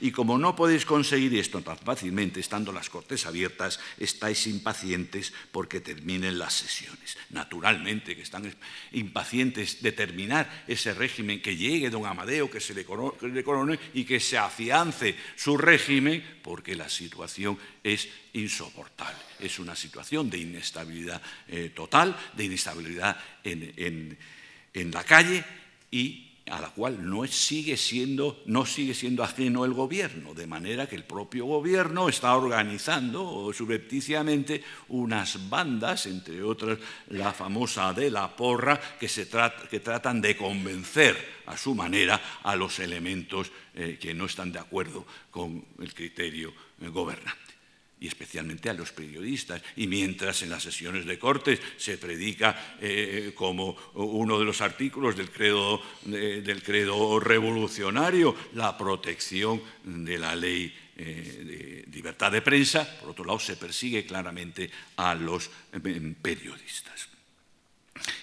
y como no podéis conseguir esto tan fácilmente, estando las cortes abiertas, estáis impacientes porque terminen las sesiones. Naturalmente que están impacientes de terminar ese régimen, que llegue don Amadeo, que se le corone y que se afiance su régimen, porque la situación es insoportable. Es una situación de inestabilidad eh, total, de inestabilidad en, la calle y a la cual no sigue, siendo, ajeno el gobierno, de manera que el propio gobierno está organizando subrepticiamente unas bandas, entre otras la famosa de la porra, que, tratan de convencer a su manera a los elementos eh, que no están de acuerdo con el criterio eh, gobernante y especialmente a los periodistas. Y mientras en las sesiones de Cortes se predica eh, como uno de los artículos eh, del credo, revolucionario la protección de la ley eh, de libertad de prensa, por otro lado se persigue claramente a los periodistas.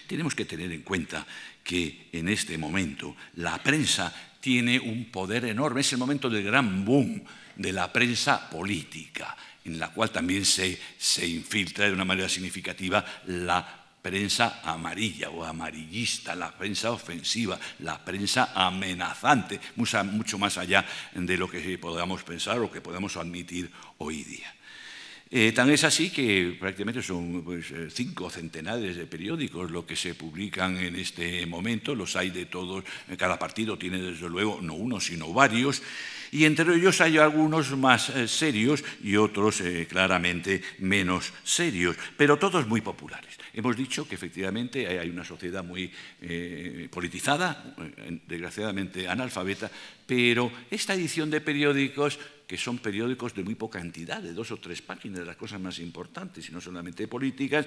Tenemos que tener en cuenta que en este momento la prensa tiene un poder enorme, es el momento del gran boom de la prensa política en la cual también se, infiltra de una manera significativa la prensa amarilla o amarillista, la prensa ofensiva, la prensa amenazante, mucho más allá de lo que podamos pensar o que podamos admitir hoy día. Eh, tan es así que prácticamente son pues, eh, cinco centenares de periódicos lo que se publican en este momento, los hay de todos, eh, cada partido tiene desde luego no uno, sino varios, y entre ellos hay algunos más serios y otros claramente menos serios, pero todos muy populares. Hemos dicho que efectivamente hay una sociedad muy eh, politizada, desgraciadamente analfabeta, pero esta edición de periódicos que son periódicos de muy poca entidad, de dos o tres páginas, de las cosas más importantes, y no solamente políticas,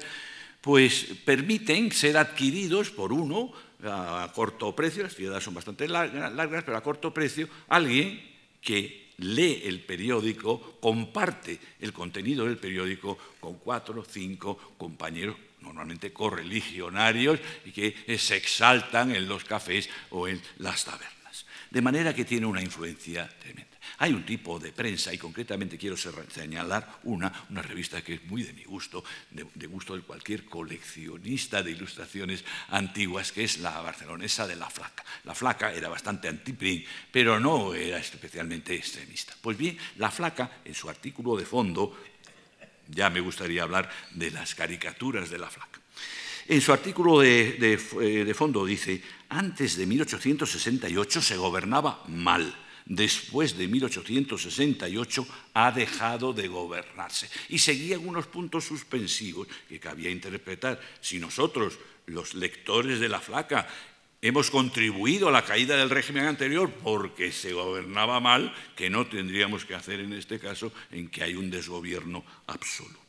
pues permiten ser adquiridos por uno a corto precio, las ciudades son bastante largas, pero a corto precio, alguien que lee el periódico, comparte el contenido del periódico con cuatro o cinco compañeros normalmente correligionarios, y que se exaltan en los cafés o en las tabernas. De manera que tiene una influencia tremenda. Hay un tipo de prensa, y concretamente quiero señalar una, una revista que es muy de mi gusto, de, gusto de cualquier coleccionista de ilustraciones antiguas, que es la barcelonesa de La Flaca. La Flaca era bastante antiprin, pero no era especialmente extremista. Pues bien, La Flaca, en su artículo de fondo, ya me gustaría hablar de las caricaturas de la flaca. En su artículo de, de eh, fondo dice, antes de 1868 se gobernaba mal después de 1868 ha dejado de gobernarse. Y seguía algunos puntos suspensivos que cabía interpretar. Si nosotros, los lectores de la flaca, Hemos contribuido a la caída del régimen anterior porque se gobernaba mal, que no tendríamos que hacer en este caso, en que hay un desgobierno absoluto.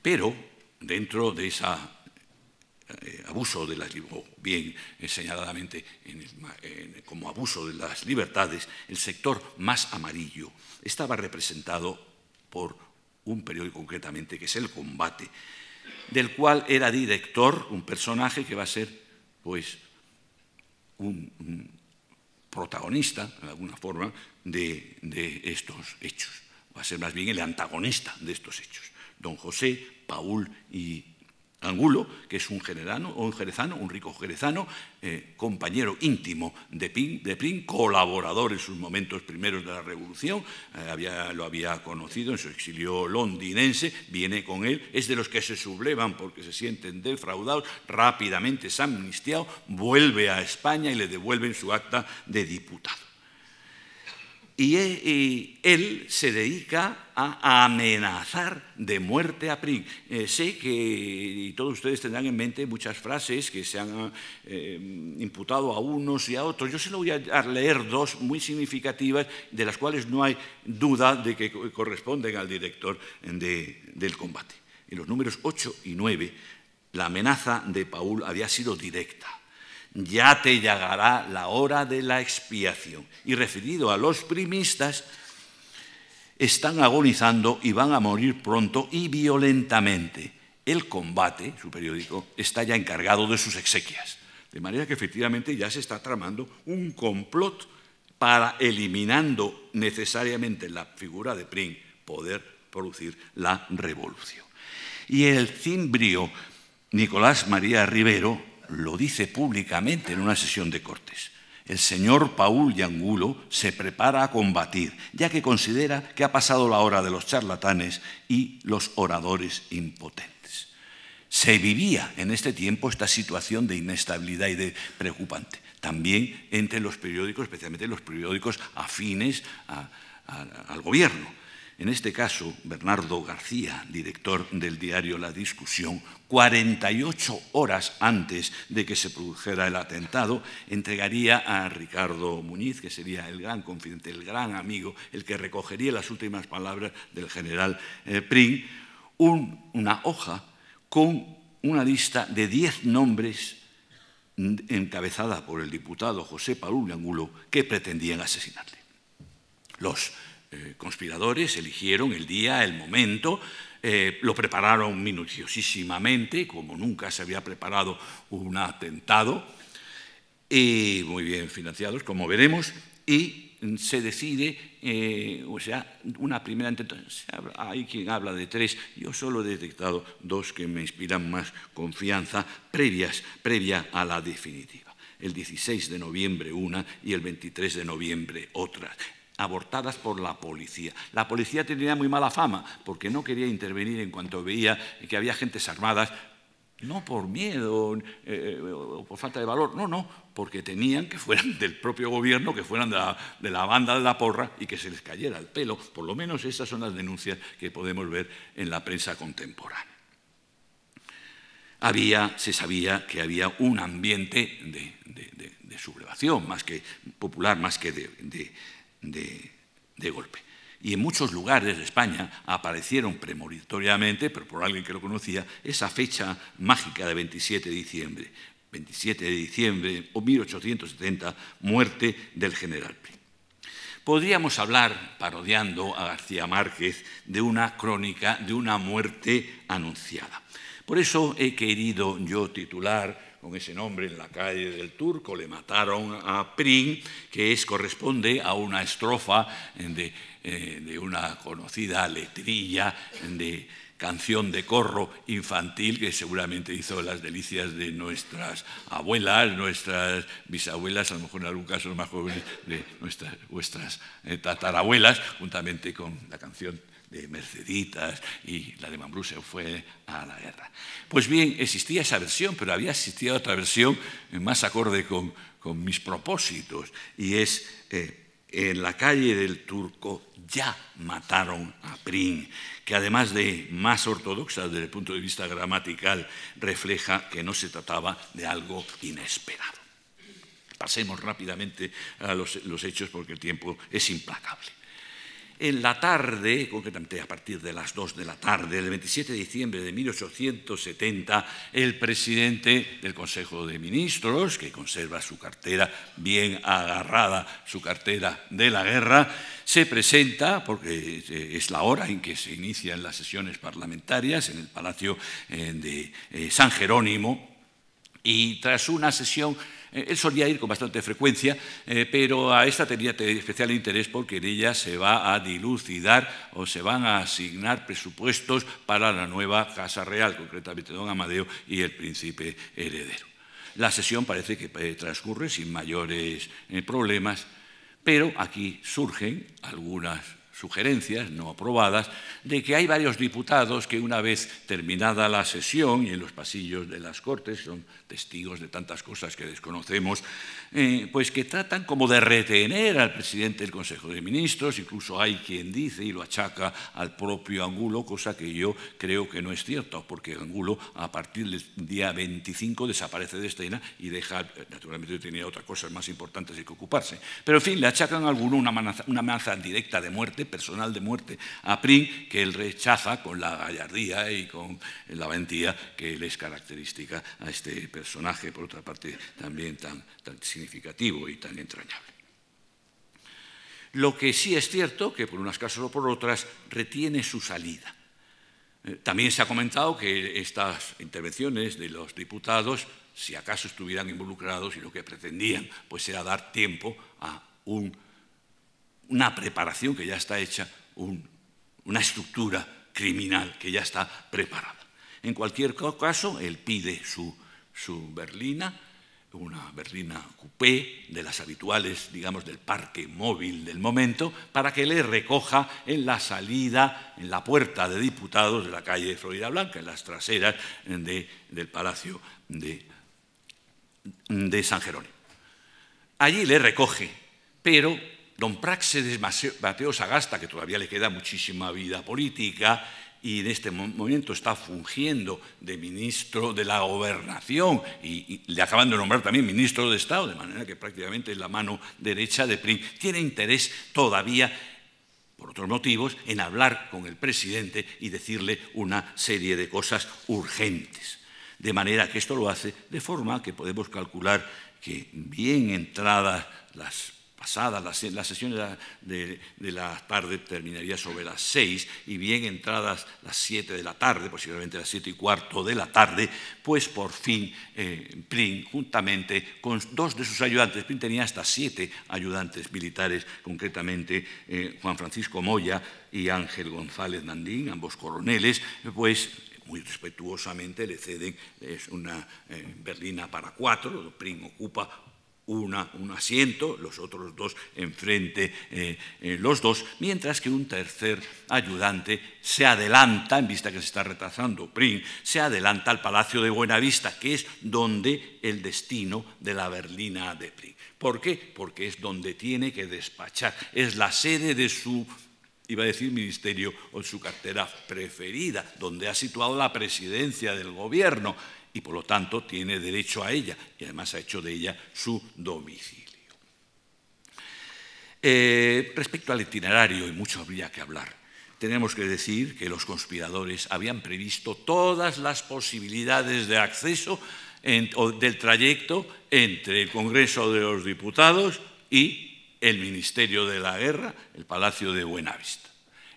Pero dentro de ese eh, abuso de las bien eh, señaladamente como abuso de las libertades, el sector más amarillo estaba representado por un periódico concretamente que es El Combate, del cual era director, un personaje que va a ser pues un, protagonista, de alguna forma, de, de estos hechos. Va a ser más bien el antagonista de estos hechos, don José, Paul y Angulo, que es un generano, un jerezano, un rico jerezano, eh, compañero íntimo de pin colaborador en sus momentos primeros de la Revolución, eh, había, lo había conocido en su exilio londinense, viene con él, es de los que se sublevan porque se sienten defraudados, rápidamente es amnistiado, vuelve a España y le devuelven su acta de diputado. Eh, y, él se dedica a amenazar de muerte a Pring. Eh, sé que y todos ustedes tendrán en mente muchas frases que se han eh, imputado a unos y a otros. Yo se lo voy a leer dos muy significativas, de las cuales no hay duda de que corresponden al director del combate. En los números 8 y 9, la amenaza de Paul había sido directa ya te llegará la hora de la expiación. Y referido a los primistas, están agonizando y van a morir pronto y violentamente. El combate, su periódico, está ya encargado de sus exequias. De manera que efectivamente ya se está tramando un complot para, eliminando necesariamente la figura de PRIM, poder producir la revolución. Y el cimbrio Nicolás María Rivero, lo dice públicamente en una sesión de Cortes. El señor Paul Yangulo se prepara a combatir, ya que considera que ha pasado la hora de los charlatanes y los oradores impotentes. Se vivía en este tiempo esta situación de inestabilidad y de preocupante, también entre los periódicos, especialmente los periódicos afines al gobierno en este caso, Bernardo García, director del diario La Discusión, 48 horas antes de que se produjera el atentado, entregaría a Ricardo Muñiz, que sería el gran confidente, el gran amigo, el que recogería las últimas palabras del general Prín, eh, Pring, una hoja con una lista de 10 nombres encabezada por el diputado José Paul Angulo que pretendían asesinarle. Los eh, conspiradores eligieron el día, el momento, eh, lo prepararon minuciosísimamente, como nunca se había preparado un atentado, y muy bien financiados, como veremos, y se decide, eh, o sea, una primera hay quien habla de tres, yo solo he detectado dos que me inspiran más confianza previas, previa a la definitiva el 16 de noviembre una y el 23 de noviembre otra abortadas por la policía. La policía tenía muy mala fama porque no quería intervenir en cuanto veía que había gentes armadas, no por miedo eh, eh, o por falta de valor, no, no, porque tenían que fueran del propio gobierno, que fueran de la, banda de la porra y que se les cayera el pelo. Por lo menos esas son las denuncias que podemos ver en la prensa contemporánea. Había, se sabía que había un ambiente de sublevación, más que popular, más que de, de, golpe. Y en muchos lugares de España aparecieron premonitoriamente, pero por alguien que lo conocía, esa fecha mágica de 27 de diciembre. 27 de diciembre o 1870, muerte del general P. Podríamos hablar, parodiando a García Márquez, de una crónica de una muerte anunciada. Por eso he querido yo titular con ese nombre en la calle del Turco, le mataron a Prin, que es, corresponde a una estrofa eh, de, una conocida letrilla de canción de corro infantil que seguramente hizo las delicias de nuestras abuelas, nuestras bisabuelas, a lo mejor en algún caso más jóvenes de nuestras vuestras eh, tatarabuelas, juntamente con la canción de Merceditas y la de Mambrú se fue a la guerra. Pues bien, existía esa versión, pero había existido otra versión más acorde con, mis propósitos y es... Eh, en la calle del Turco ya mataron a Prín, que además de más ortodoxa desde el punto de vista gramatical, refleja que no se trataba de algo inesperado. Pasemos rápidamente a los hechos porque el tiempo es implacable en la tarde, concretamente a partir de las 2 de la tarde del 27 de diciembre de 1870, el presidente del Consejo de Ministros, que conserva su cartera bien agarrada, su cartera de la guerra, se presenta, porque eh, es la hora en que se inician las sesiones parlamentarias en el Palacio eh, de eh, San Jerónimo, y tras una sesión eh, él solía ir con bastante frecuencia, eh, pero a esta tenía especial interés porque en ella se va a dilucidar o se van a asignar presupuestos para la nueva Casa Real, concretamente don Amadeo y el príncipe heredero. La sesión parece que eh, transcurre sin mayores problemas, pero aquí surgen algunas sugerencias no aprobadas de que hay varios diputados que una vez terminada la sesión y en los pasillos de las Cortes, son testigos de tantas cosas que desconocemos, eh, pues que tratan como de retener al presidente del Consejo de Ministros, incluso hay quien dice y lo achaca al propio Angulo, cosa que yo creo que no es cierta, porque Angulo a partir del día 25 desaparece de escena y deja, naturalmente tenía otras cosas más importantes de que ocuparse, pero en fin, le achacan a alguno una amenaza, directa de muerte, personal de muerte, a Prín, que él rechaza con la gallardía y con la valentía que le es característica a este presidente personaje, por otra parte, también tan, tan significativo y tan entrañable. Lo que sí es cierto, que por unas casas o por otras, retiene su salida. Eh, también se ha comentado que estas intervenciones de los diputados, si acaso estuvieran involucrados y lo que pretendían, pues era dar tiempo a una preparación que ya está hecha, una estructura criminal que ya está preparada. En cualquier caso, él pide su su berlina, una berlina coupé de las habituales, digamos, del parque móvil del momento, para que le recoja en la salida, en la puerta de diputados de la calle Florida Blanca, en las traseras del Palacio de, de San Jerónimo. Allí le recoge, pero don Praxedes Mateo Sagasta, que todavía le queda muchísima vida política, y en este momento está fungiendo de ministro de la gobernación y, le acaban de nombrar también ministro de Estado, de manera que prácticamente es la mano derecha de Prim. Tiene interés todavía, por otros motivos, en hablar con el presidente y decirle una serie de cosas urgentes. De manera que esto lo hace de forma que podemos calcular que bien entradas las las la, sesión de, la, tarde terminaría sobre las seis y bien entradas las siete de la tarde, posiblemente las siete y cuarto de la tarde, pues por fin eh, juntamente con dos de sus ayudantes, Prin tenía hasta siete ayudantes militares, concretamente eh, Juan Francisco Moya y Ángel González Nandín, ambos coroneles, pues muy respetuosamente le ceden es una eh, berlina para cuatro, Prin ocupa una, un asiento, los otros dos enfrente, eh, eh, los dos, mientras que un tercer ayudante se adelanta, en vista que se está retrasando Pring, se adelanta al Palacio de Buenavista, que es donde el destino de la Berlina de Pring. ¿Por qué? Porque es donde tiene que despachar, es la sede de su iba a decir ministerio o su cartera preferida, donde ha situado la presidencia del gobierno y por lo tanto tiene derecho a ella y además ha hecho de ella su domicilio. Eh, respecto al itinerario, y mucho habría que hablar, tenemos que decir que los conspiradores habían previsto todas las posibilidades de acceso del trayecto entre el Congreso de los Diputados y el Ministerio de la Guerra, el Palacio de Buenavista.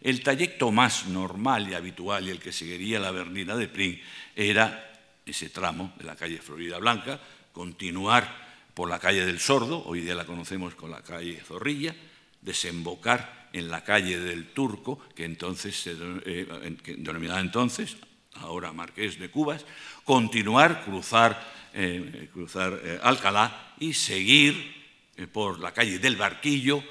El trayecto más normal y habitual y el que seguiría la Bernina de Prín era ese tramo de la calle Florida Blanca, continuar por la calle del Sordo, hoy día la conocemos con la calle Zorrilla, desembocar en la calle del Turco, que entonces se eh, denominaba entonces, ahora Marqués de Cubas, continuar, cruzar, eh, cruzar eh, Alcalá y seguir por la calle del Barquillo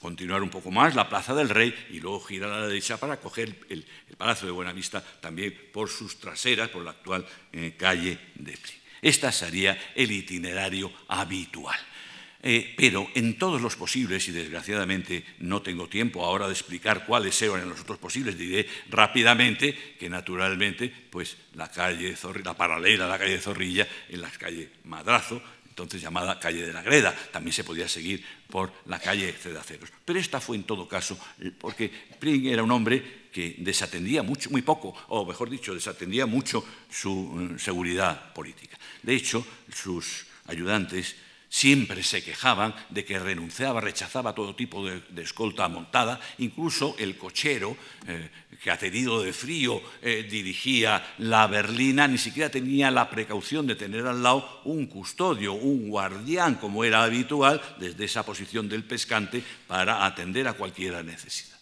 continuar un poco más, la Plaza del Rey, y luego girar a la derecha para coger el, Palacio de Buenavista también por sus traseras, por la actual eh, calle de esta Este sería el itinerario habitual. Eh, pero en todos los posibles, y desgraciadamente no tengo tiempo ahora de explicar cuáles eran los otros posibles, diré rápidamente que naturalmente pues, la calle la paralela a la calle de Zorrilla en la calle Madrazo, entonces llamada calle de la Greda, también se podía seguir por la calle Cedaceros. Pero esta fue en todo caso, eh, porque Pring era un hombre que desatendía mucho, muy poco, o mejor dicho, desatendía mucho su eh, seguridad política. De hecho, sus ayudantes siempre se quejaban de que renunciaba, rechazaba todo tipo de, escolta montada, incluso el cochero eh, que que tenido de frío eh, dirigía la berlina, ni siquiera tenía la precaución de tener al lado un custodio, un guardián, como era habitual desde esa posición del pescante para atender a cualquiera necesidad.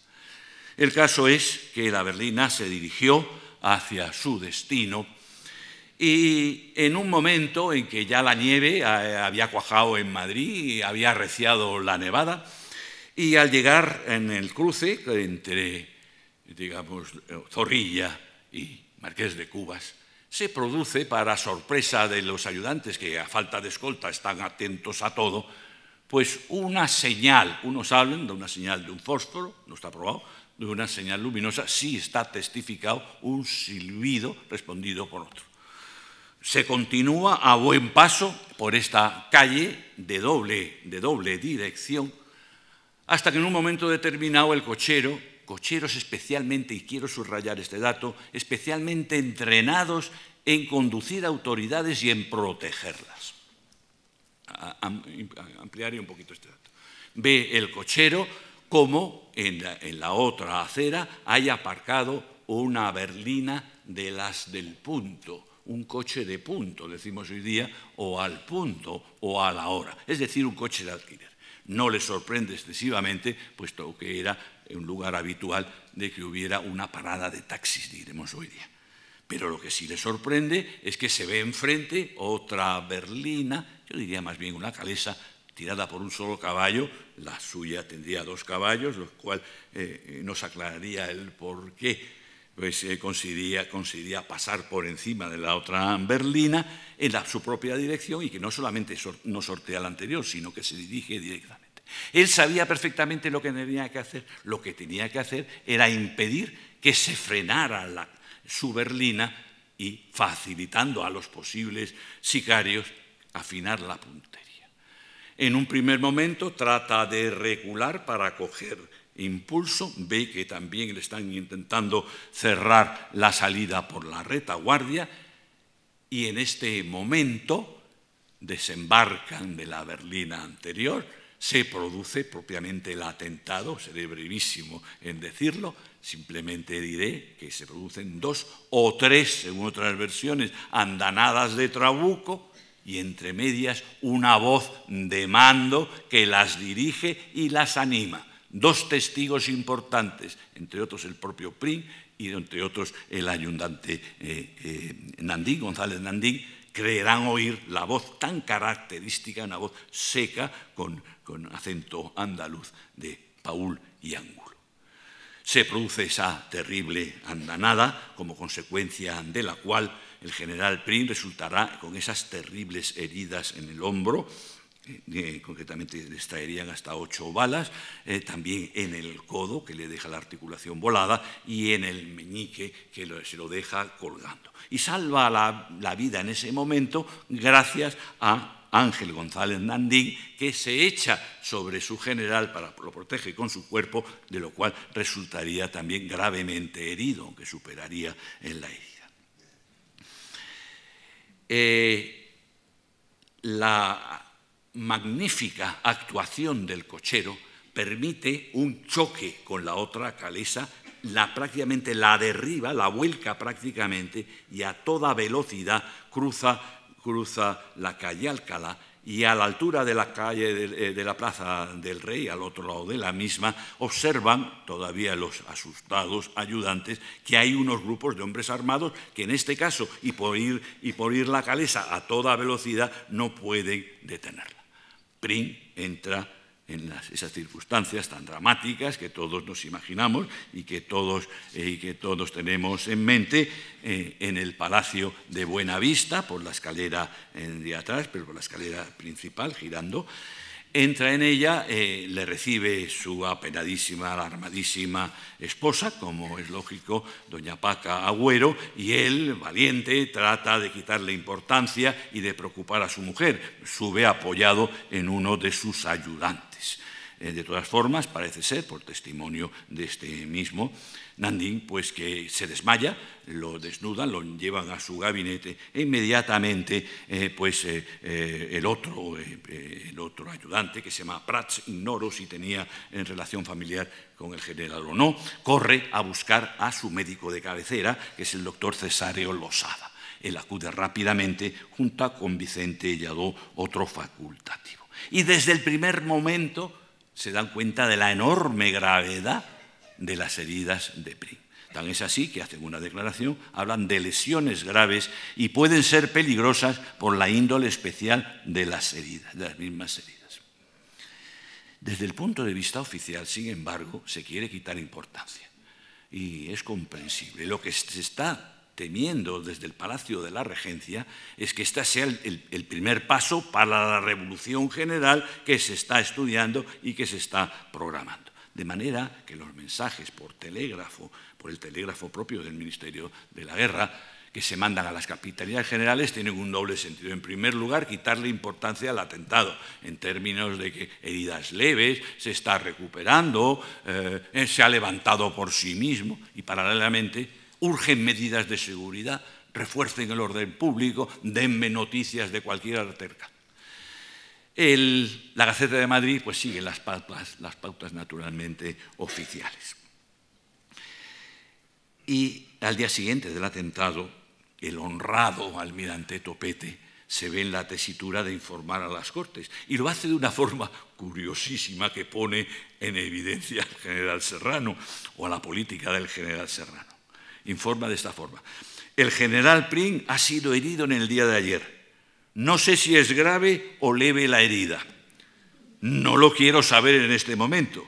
El caso es que la berlina se dirigió hacia su destino y en un momento en que ya la nieve eh, había cuajado en Madrid, y había arreciado la nevada, y al llegar en el cruce entre, digamos, Zorrilla y Marqués de Cubas, se produce, para sorpresa de los ayudantes que a falta de escolta están atentos a todo, pues una señal, unos hablan de una señal de un fósforo, no está probado, de una señal luminosa, sí está testificado un silbido respondido por otro se continúa a buen paso por esta calle de doble, dirección, hasta que en un momento determinado el cochero, cocheros especialmente, y quiero subrayar este dato, especialmente entrenados en conducir autoridades y en protegerlas. Ampliaré un poquito este dato. Ve el cochero como en la, en la otra acera hay aparcado una berlina de las del punto un coche de punto, decimos hoy día, o al punto o a la hora, es decir, un coche de alquiler. No le sorprende excesivamente, puesto que era un lugar habitual de que hubiera una parada de taxis, diremos hoy día. Pero lo que sí le sorprende es que se ve enfrente otra berlina, yo diría más bien una calesa tirada por un solo caballo, la suya tendría dos caballos, lo cual eh, eh, nos aclararía el por qué pues eh, conseguiría, pasar por encima de la otra berlina en su propia dirección y que no solamente no sortea la anterior, sino que se dirige directamente. Él sabía perfectamente lo que tenía que hacer. Lo que tenía que hacer era impedir que se frenara su berlina y facilitando a los posibles sicarios afinar la puntería. En un primer momento trata de regular para coger impulso, ve que también le están intentando cerrar la salida por la retaguardia y en este momento desembarcan de la berlina anterior, se produce propiamente el atentado, seré brevísimo en decirlo, simplemente diré que se producen dos o tres, según otras versiones, andanadas de Trabuco y entre medias una voz de mando que las dirige y las anima dos testigos importantes, entre otros el propio PRI y entre otros el ayuntante eh, eh González Nandín, creerán oír la voz tan característica, una voz seca con, acento andaluz de Paul y Ángulo. Se produce esa terrible andanada, como consecuencia de la cual el general Prin resultará con esas terribles heridas en el hombro, eh, eh, concretamente concretamente extraerían hasta ocho balas, eh, también en el codo, que le deja la articulación volada, y en el meñique, que se lo deja colgando. Y salva la, vida en ese momento gracias a Ángel González Nandín, que se echa sobre su general para lo protege con su cuerpo, de lo cual resultaría también gravemente herido, aunque superaría en la herida. la magnífica actuación del cochero permite un choque con la otra calesa, la prácticamente la derriba, la vuelca prácticamente y a toda velocidad cruza, cruza la calle Alcalá y a la altura de la calle eh, de, la Plaza del Rey, al otro lado de la misma, observan todavía los asustados ayudantes que hay unos grupos de hombres armados que en este caso, y por ir, y por ir la calesa a toda velocidad, no pueden detenerla. PRIN entra en esas circunstancias tan dramáticas que todos nos imaginamos y que todos, eh, tenemos en mente eh, en el Palacio de Buenavista, por la escalera eh, de atrás, pero por la escalera principal, girando, entra en ella, eh, le recibe su apenadísima, alarmadísima esposa, como es lógico, doña Paca Agüero, y él, valiente, trata de quitarle importancia y de preocupar a su mujer. Sube apoyado en uno de sus ayudantes. Eh, de todas formas, parece ser, por testimonio de este mismo, Nandín, pues que se desmaya, lo desnudan, lo llevan a su gabinete e inmediatamente eh, pues, eh, eh, el, otro, el otro ayudante, que se llama Prats, ignoro si tenía en relación familiar con el general o no, corre a buscar a su médico de cabecera, que es el doctor Cesario Losada. Él acude rápidamente junto con Vicente llado, otro facultativo. Y desde el primer momento se dan cuenta de la enorme gravedad de las heridas de PRI. Tan es así que hacen una declaración, hablan de lesiones graves y pueden ser peligrosas por la índole especial de las heridas, de las mismas heridas. Desde el punto de vista oficial, sin embargo, se quiere quitar importancia. Y es comprensible. Lo que se está temiendo desde el Palacio de la Regencia es que este sea el, primer paso para la revolución general que se está estudiando y que se está programando de manera que los mensajes por telégrafo, por el telégrafo propio del Ministerio de la Guerra, que se mandan a las capitalidades generales tienen un doble sentido. En primer lugar, quitarle importancia al atentado, en términos de que heridas leves, se está recuperando, eh, eh, se ha levantado por sí mismo y paralelamente urgen medidas de seguridad, refuercen el orden público, denme noticias de cualquier alterca, la Gaceta de Madrid pues sigue las pautas, las pautas naturalmente oficiales. Y al día siguiente del atentado, el honrado almirante Topete se ve en la tesitura de informar a las Cortes y lo hace de una forma curiosísima que pone en evidencia al general Serrano o a la política del general Serrano. Informa de esta forma. El general Pring ha sido herido en el día de ayer no sé si es grave o leve la herida. No lo quiero saber en este momento.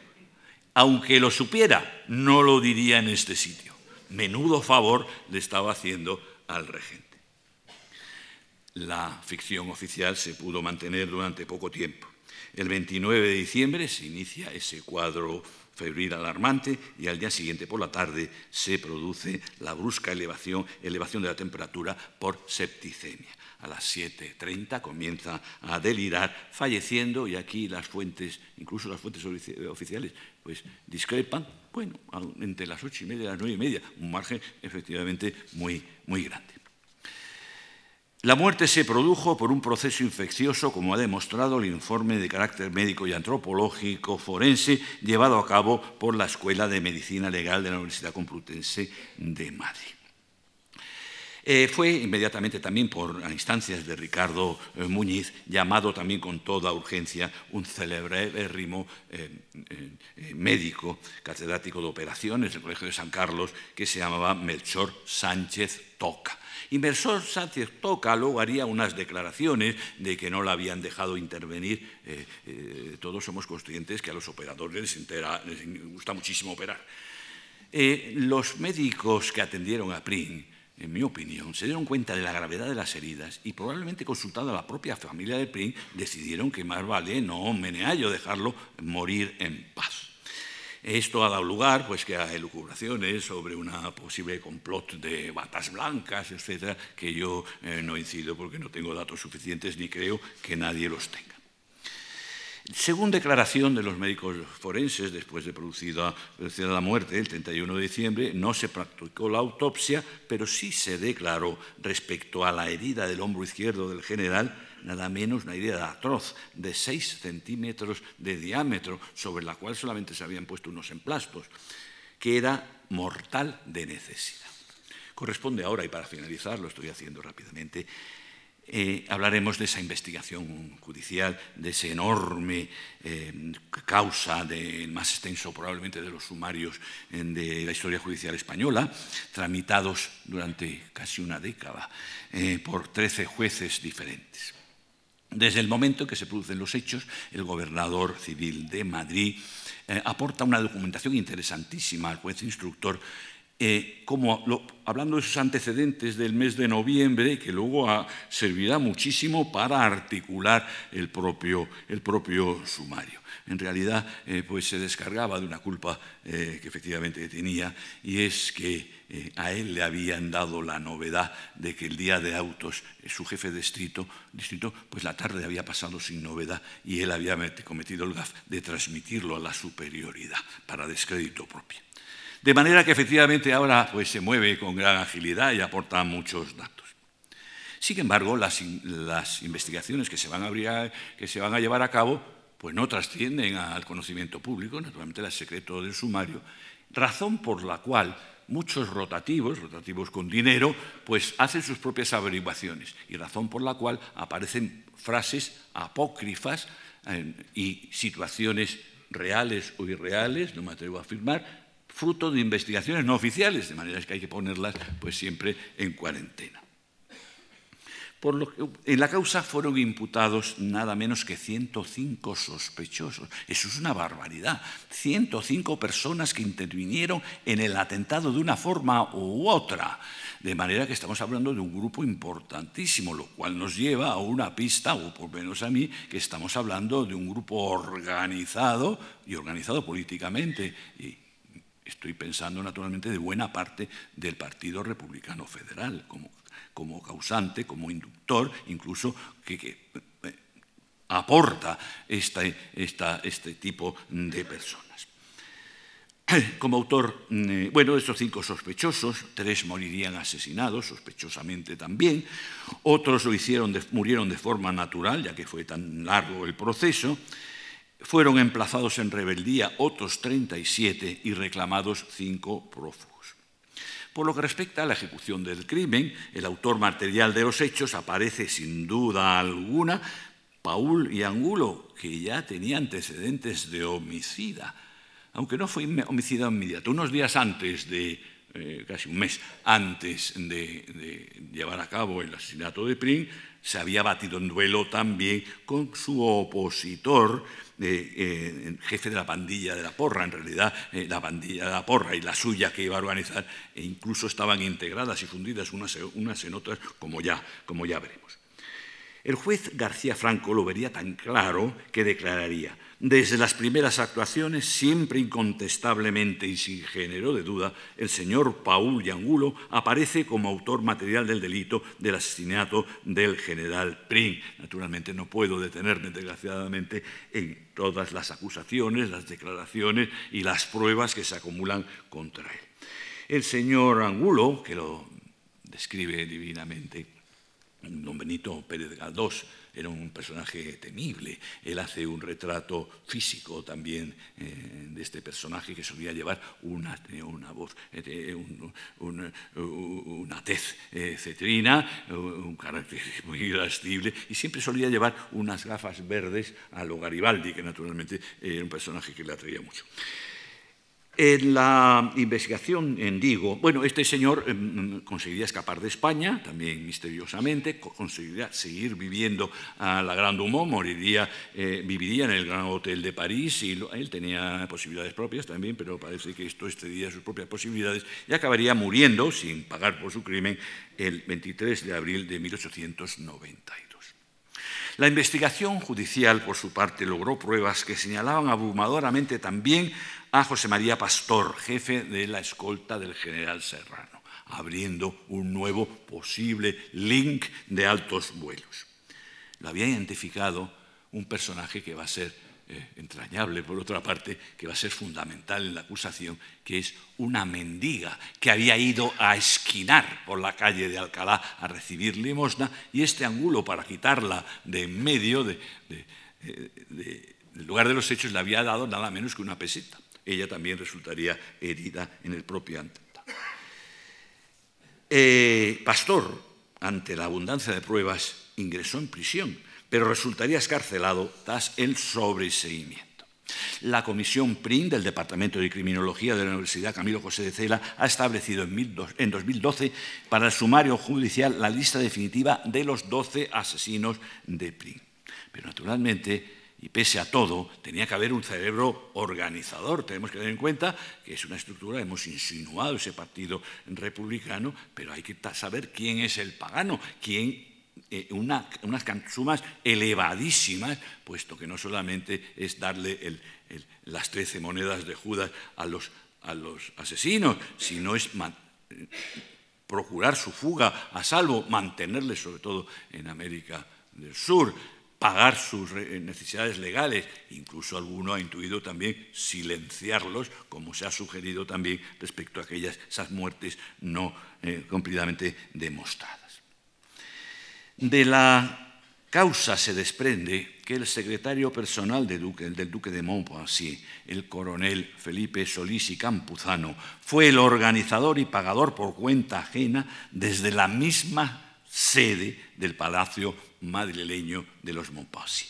Aunque lo supiera, no lo diría en este sitio. Menudo favor le estaba haciendo al regente. La ficción oficial se pudo mantener durante poco tiempo. El 29 de diciembre se inicia ese cuadro febril alarmante y al día siguiente por la tarde se produce la brusca elevación, elevación de la temperatura por septicemia a las 7.30 comienza a delirar, falleciendo, y aquí las fuentes, incluso las fuentes eh, oficiales, pues discrepan, bueno, entre las 8.30 y media las 9.30, y media, un margen efectivamente muy, muy grande. La muerte se produjo por un proceso infeccioso, como ha demostrado el informe de carácter médico y antropológico forense llevado a cabo por la Escuela de Medicina Legal de la Universidad Complutense de Madrid. Eh, fue inmediatamente también por instancias de Ricardo eh, Muñiz llamado también con toda urgencia un celebérrimo eh, médico catedrático de operaciones del Colegio de San Carlos que se llamaba Melchor Sánchez Toca. Y Melchor Sánchez Toca luego haría unas declaraciones de que no la habían dejado intervenir. todos somos conscientes que a los operadores les, gusta muchísimo operar. los médicos que atendieron a Pring en mi opinión, se dieron cuenta de la gravedad de las heridas y probablemente consultando a la propia familia del PRIn decidieron que más vale no meneallo, dejarlo morir en paz. Esto ha dado lugar pues, que a elucubraciones sobre una posible complot de batas blancas, etcétera, que yo eh, no incido porque no tengo datos suficientes ni creo que nadie los tenga. Según declaración de los médicos forenses, después de producida, la muerte el 31 de diciembre, no se practicó la autopsia, pero sí se declaró respecto a la herida del hombro izquierdo del general, nada menos una herida atroz de 6 centímetros de diámetro, sobre la cual solamente se habían puesto unos emplastos, que era mortal de necesidad. Corresponde ahora, y para finalizar, lo estoy haciendo rápidamente, eh, hablaremos de esa investigación judicial, de esa enorme eh, causa, del más extenso probablemente de los sumarios eh, de la historia judicial española, tramitados durante casi una década por 13 jueces diferentes. Desde el momento en que se producen los hechos, el gobernador civil de Madrid aporta una documentación interesantísima al juez instructor eh, como hablando de sus antecedentes del mes de noviembre, que luego servirá muchísimo para articular el propio, el propio sumario. En realidad, eh, pues se descargaba de una culpa eh, que efectivamente tenía, y es que a él le habían dado la novedad de que el día de autos, su jefe de distrito, distrito, pues la tarde había pasado sin novedad y él había cometido el gaf de transmitirlo a la superioridad para descrédito propio. De manera que efectivamente ahora pues, se mueve con gran agilidad y aporta muchos datos. Sin embargo, las, investigaciones que se, van a llevar a cabo pues no trascienden al conocimiento público, naturalmente el secreto del sumario, razón por la cual muchos rotativos, rotativos con dinero, pues hacen sus propias averiguaciones y razón por la cual aparecen frases apócrifas eh, y situaciones reales o irreales, no me atrevo a afirmar, fruto de investigaciones no oficiales, de manera que hay que ponerlas pues, siempre en cuarentena. Por lo que, en la causa fueron imputados nada menos que 105 sospechosos. Eso es una barbaridad. 105 personas que intervinieron en el atentado de una forma u otra. De manera que estamos hablando de un grupo importantísimo, lo cual nos lleva a una pista, o por menos a mí, que estamos hablando de un grupo organizado y organizado políticamente. Y Estoy pensando naturalmente de buena parte del Partido Republicano Federal como, causante, como inductor, incluso que, eh, aporta este, tipo de personas. Como autor, mm, bueno, estos cinco sospechosos, tres morirían asesinados, sospechosamente también, otros lo hicieron murieron de forma natural, ya que fue tan largo el proceso, fueron emplazados en rebeldía otros 37 y reclamados cinco prófugos. Por lo que respecta a la ejecución del crimen, el autor material de los hechos aparece sin duda alguna Paul y Angulo, que ya tenía antecedentes de homicida, aunque no fue homicida inmediato, unos días antes de, eh, casi un mes antes de, llevar a cabo el asesinato de Prín, se había batido en duelo también con su opositor eh, jefe de la pandilla de la porra, en realidad eh, la pandilla de la porra y la suya que iba a organizar, e incluso estaban integradas y fundidas unas, en otras, como ya, como ya veremos. El juez García Franco lo vería tan claro que declararía, desde las primeras actuaciones, siempre incontestablemente y sin género de duda, el señor Paul Yangulo aparece como autor material del delito del asesinato del general Prín. Naturalmente no puedo detenerme, desgraciadamente, en, todas las acusaciones, las declaraciones y las pruebas que se acumulan contra él. El señor Angulo, que lo describe divinamente, don Benito Pérez Galdós, era un personaje temible. Él hace un retrato físico también eh, de este personaje que solía llevar una, eh, una voz, eh, una tez cetrina, un carácter muy irascible, y siempre solía llevar unas gafas verdes a lo Garibaldi, que naturalmente era un personaje que le atraía mucho. En la investigación en Digo, bueno, este señor em, em, conseguiría escapar de España, también misteriosamente, conseguiría seguir viviendo a la Gran Dumont, moriría, eh, viviría en el Gran Hotel de París, y él tenía posibilidades propias también, pero parece que esto excedía sus propias posibilidades, y acabaría muriendo, sin pagar por su crimen, el 23 de abril de 1892. La investigación judicial, por su parte, logró pruebas que señalaban abrumadoramente también a José María Pastor, jefe de la escolta del general Serrano, abriendo un nuevo posible link de altos vuelos. Lo había identificado un personaje que va a ser eh, entrañable, por otra parte, que va a ser fundamental en la acusación, que es una mendiga que había ido a esquinar por la calle de Alcalá a recibir limosna y este ángulo para quitarla de en medio del eh, lugar de los hechos le había dado nada menos que una peseta ella también resultaría herida en el propio atentado. Eh, pastor, ante la abundancia de pruebas, ingresó en prisión, pero resultaría escarcelado tras el sobreseimiento. La Comisión PRIN del Departamento de Criminología de la Universidad Camilo José de Cela ha establecido en 2012 para el sumario judicial la lista definitiva de los 12 asesinos de PRIN. Pero naturalmente y pese a todo tenía que haber un cerebro organizador. Tenemos que tener en cuenta que es una estructura, hemos insinuado ese partido republicano, pero hay que saber quién es el pagano, quién eh, unas sumas elevadísimas, puesto que no solamente es darle las trece monedas de Judas a los, a los asesinos, sino es procurar su fuga a salvo, mantenerle sobre todo en América del Sur pagar sus eh, necesidades legales, incluso alguno ha intuido también silenciarlos, como se ha sugerido también respecto a aquellas esas muertes no eh, cumplidamente demostradas. De la causa se desprende que el secretario personal del duque de Montpensier, el coronel Felipe Solís y Campuzano, fue el organizador y pagador por cuenta ajena desde la misma sede del Palacio madrileño de los Mompassi.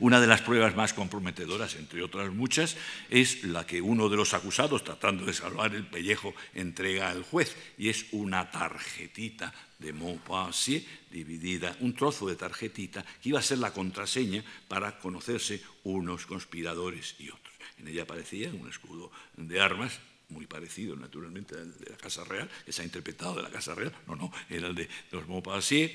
Una de las pruebas más comprometedoras, entre otras muchas, es la que uno de los acusados, tratando de salvar el pellejo, entrega al juez, y es una tarjetita de Montpensier dividida, un trozo de tarjetita que iba a ser la contraseña para conocerse unos conspiradores y otros. En ella aparecía un escudo de armas muy parecido naturalmente al de la Casa Real, que se ha interpretado de la Casa Real, no, no, era el de los Montpensier,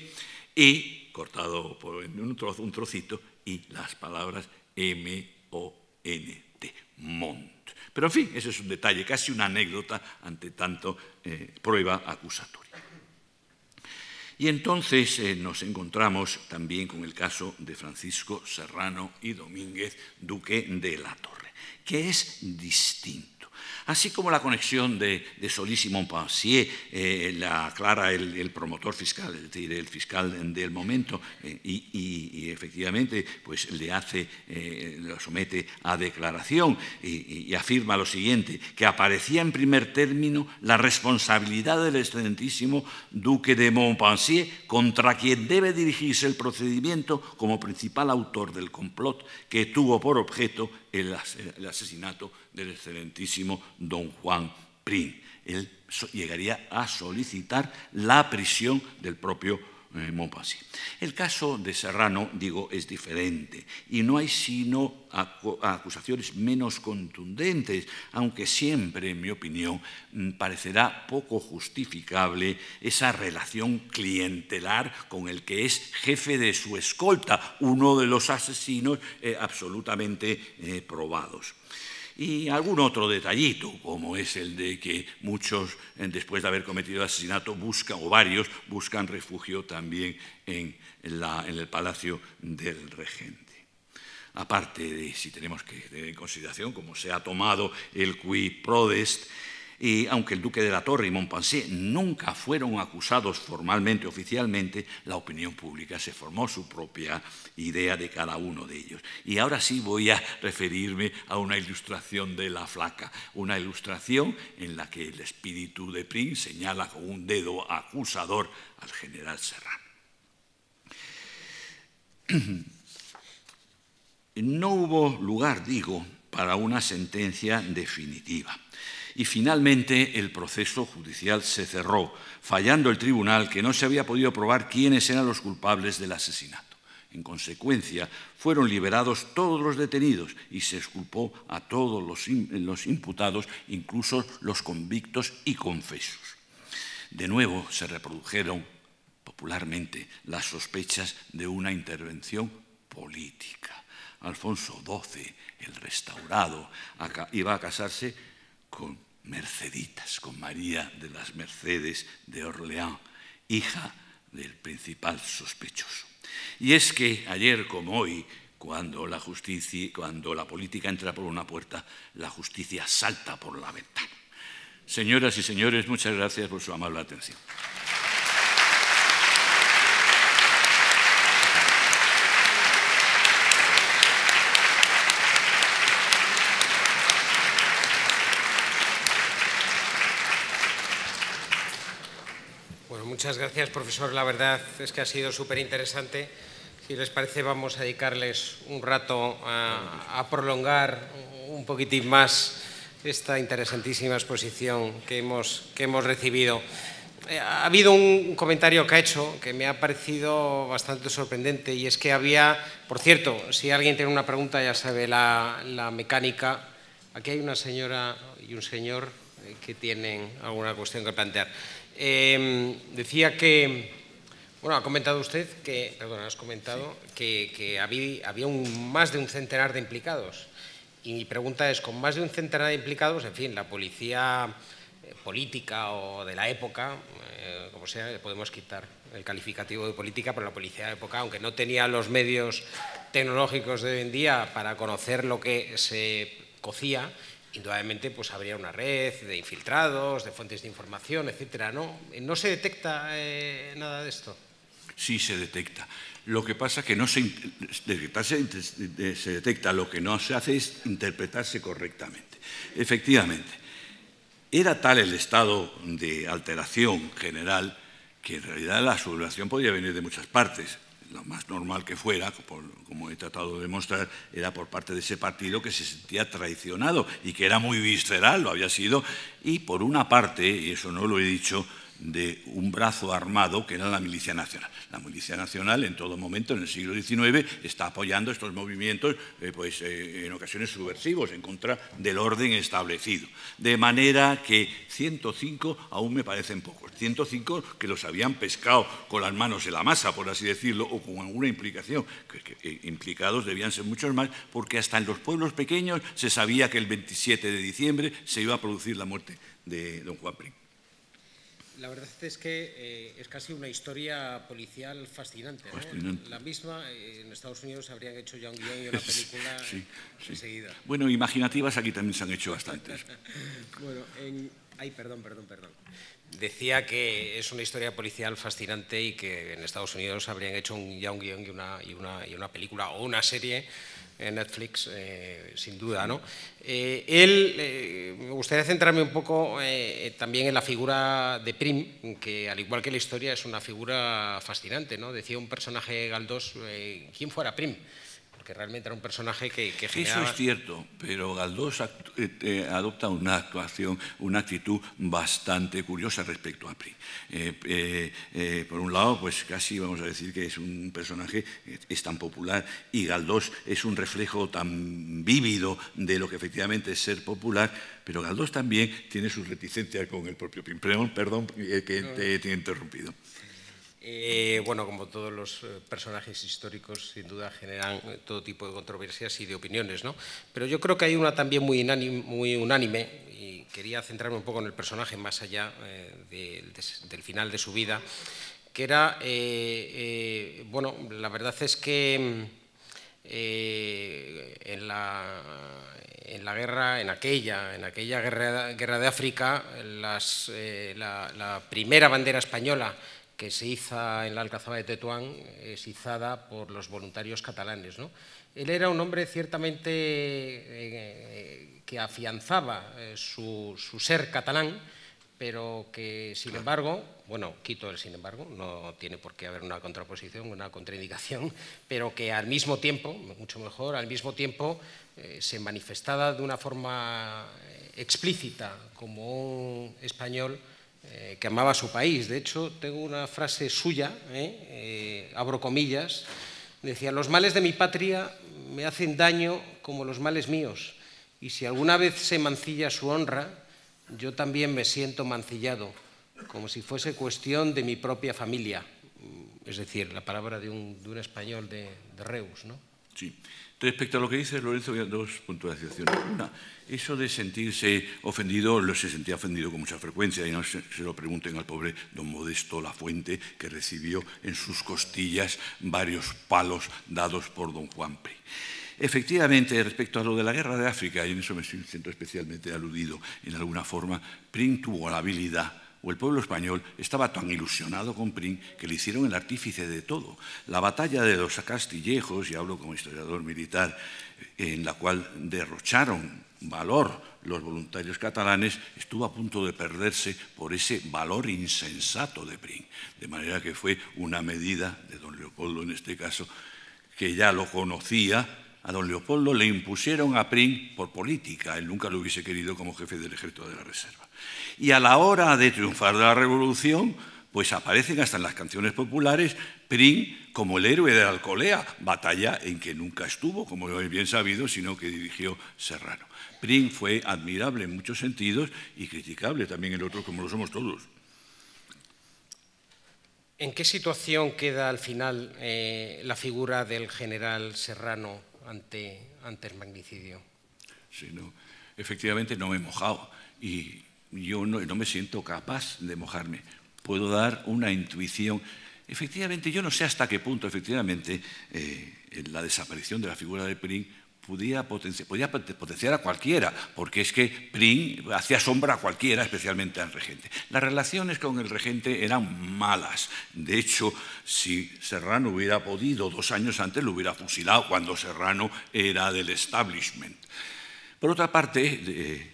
y cortado en un, un trocito, y las palabras M-O-N-T, Mont. Pero en fin, ese es un detalle, casi una anécdota ante tanto eh, prueba acusatoria. Y entonces eh, nos encontramos también con el caso de Francisco Serrano y Domínguez, duque de la Torre, que es distinto así como la conexión de, Solís y Montpensier, eh, la aclara el, promotor fiscal, es decir, el fiscal del momento, eh, y, efectivamente pues le hace, eh, lo somete a declaración y, y, afirma lo siguiente, que aparecía en primer término la responsabilidad del excelentísimo duque de Montpensier contra quien debe dirigirse el procedimiento como principal autor del complot que tuvo por objeto el, asesinato del excelentísimo don Juan Prín. Él llegaría a solicitar la prisión del propio eh, el caso de Serrano, digo, es diferente y no hay sino acusaciones menos contundentes, aunque siempre, en mi opinión, mm, parecerá poco justificable esa relación clientelar con el que es jefe de su escolta, uno de los asesinos eh, absolutamente eh, probados y algún otro detallito, como es el de que muchos, eh, después de haber cometido asesinato, buscan, o varios, buscan refugio también en, en el palacio del regente. Aparte de si tenemos que tener en consideración cómo se ha tomado el qui prodest, y aunque el duque de la Torre y Montpensier nunca fueron acusados formalmente, oficialmente, la opinión pública se formó su propia idea de cada uno de ellos. Y ahora sí voy a referirme a una ilustración de la flaca, una ilustración en la que el espíritu de Prín señala con un dedo acusador al general Serrano. No hubo lugar, digo, para una sentencia definitiva y finalmente el proceso judicial se cerró, fallando el tribunal que no se había podido probar quiénes eran los culpables del asesinato. En consecuencia, fueron liberados todos los detenidos y se exculpó a todos los, los imputados, incluso los convictos y confesos. De nuevo se reprodujeron popularmente las sospechas de una intervención política. Alfonso XII, el restaurado, iba a casarse con merceditas con María de las Mercedes de Orleans, hija del principal sospechoso. Y es que ayer como hoy, cuando la justicia, cuando la política entra por una puerta, la justicia salta por la ventana. Señoras y señores, muchas gracias por su amable atención. Muchas gracias, profesor. La verdad es que ha sido súper interesante. Si les parece, vamos a dedicarles un rato a, prolongar un poquitín más esta interesantísima exposición que hemos, que hemos recibido. Eh, ha habido un comentario que ha hecho que me ha parecido bastante sorprendente y es que había, por cierto, si alguien tiene una pregunta ya sabe la, la mecánica, aquí hay una señora y un señor eh, que tienen alguna cuestión que plantear. Em, decía que, bueno, ha comentado usted que, has comentado que, había, un, más de un centenar de implicados. Y mi pregunta es, con más de un centenar de implicados, en fin, la policía eh, política o de la época, eh, como sea, podemos quitar el calificativo de política, pero la policía de la época, aunque no tenía los medios tecnológicos de hoy en día para conocer lo que se cocía, indudablemente pues habría una red de infiltrados, de fuentes de información, etcétera, ¿no? ¿No se detecta eh, nada de esto? Sí se detecta. Lo que pasa es que no se, se detecta, lo que no se hace es interpretarse correctamente. Efectivamente, era tal el estado de alteración general que en realidad la sublevación podía venir de muchas partes lo más normal que fuera, como he tratado de demostrar, era por parte de ese partido que se sentía traicionado y que era muy visceral, lo había sido, y por una parte, y eso no lo he dicho, de un brazo armado que era la Milicia Nacional. La Milicia Nacional en todo momento, en el siglo XIX, está apoyando estos movimientos, eh, pues, eh, en ocasiones subversivos, en contra del orden establecido. De manera que 105 aún me parecen pocos. 105 que los habían pescado con las manos en la masa, por así decirlo, o con alguna implicación. Que, implicados debían ser muchos más, porque hasta en los pueblos pequeños se sabía que el 27 de diciembre se iba a producir la muerte de don Juan Príncipe la verdad es que eh, es casi una historia policial fascinante. ¿eh? La misma, eh, en Estados Unidos habrían hecho ya un guión y una película enseguida. Bueno, imaginativas aquí también se han hecho bastantes. bueno, Ay, perdón, perdón, perdón. Decía que es una historia policial fascinante y que en Estados Unidos habrían hecho un, ya un guión y una, y, una, y una película o una serie en Netflix, eh, sin duda. ¿no? Eh, él, eh, me gustaría centrarme un poco también en la figura de Prim, que al igual que la historia es una figura fascinante. ¿no? Decía un personaje Galdós, ¿quién fuera Prim? que realmente era un personaje que, que Eso es cierto, pero Galdós eh, adopta una actuación, una actitud bastante curiosa respecto a Pri. Eh, eh, por un lado, pues casi vamos a decir que es un personaje, es tan popular, y Galdós es un reflejo tan vívido de lo que efectivamente es ser popular, pero Galdós también tiene sus reticencias con el propio Pimpreón, perdón que te he interrumpido. Eh, bueno, como todos los eh, personajes históricos, sin duda generan eh, todo tipo de controversias y de opiniones, ¿no? Pero yo creo que hay una también muy, unánime, y quería centrarme un poco en el personaje más allá del final de su vida, que era, bueno, la verdad es que mm, en la, guerra, en aquella, en aquella guerra, de África, la primera bandera española que se iza en la Alcazaba de Tetuán es izada por los voluntarios catalanes. ¿no? Él era un hombre ciertamente eh, que afianzaba eh, su, ser catalán, pero que sin embargo, bueno, quito el sin embargo, no tiene por qué haber una contraposición, una contraindicación, pero que al mismo tiempo, mucho mejor, al mismo tiempo eh, se manifestaba de una forma explícita como un español eh, que amaba su país. De hecho, tengo una frase suya, ¿eh? Eh, abro comillas, decía, los males de mi patria me hacen daño como los males míos, y si alguna vez se mancilla su honra, yo también me siento mancillado, como si fuese cuestión de mi propia familia. Mm, es decir, la palabra de un, español de, de Reus, ¿no? Sí. Respecto a lo que dice Lorenzo, voy a dos puntualizaciones. Una, eso de sentirse ofendido, lo se sentía ofendido con mucha frecuencia, y no se, lo pregunten al pobre don Modesto La Fuente, que recibió en sus costillas varios palos dados por don Juan P. Efectivamente, respecto a lo de la guerra de África, y en eso me siento especialmente aludido en alguna forma, Prim tuvo la habilidad o el pueblo español estaba tan ilusionado con Prim que le hicieron el artífice de todo. La batalla de los Castillejos, y hablo como historiador militar, eh, en la cual derrocharon valor los voluntarios catalanes, estuvo a punto de perderse por ese valor insensato de Prim. De manera que fue una medida de don Leopoldo en este caso, que ya lo conocía, a don Leopoldo le impusieron a Prim por política, él nunca lo hubiese querido como jefe del ejército de la reserva. Y a la hora de triunfar de la revolución, pues aparecen hasta en las canciones populares Prim como el héroe de la Alcolea, batalla en que nunca estuvo, como es bien sabido, sino que dirigió Serrano. Prim fue admirable en muchos sentidos y criticable también en otros, como lo somos todos. ¿En qué situación queda al final eh, la figura del general Serrano ante, ante el magnicidio? Sí, efectivamente no me he mojado y yo no, no me siento capaz de mojarme. Puedo dar una intuición. Efectivamente, yo no sé hasta qué punto, efectivamente, eh, la desaparición de la figura de Pring podía potenciar, a cualquiera, porque es que Pring hacía sombra a cualquiera, especialmente al regente. Las relaciones con el regente eran malas. De hecho, si Serrano hubiera podido, dos años antes lo hubiera fusilado cuando Serrano era del establishment. Por otra parte, eh,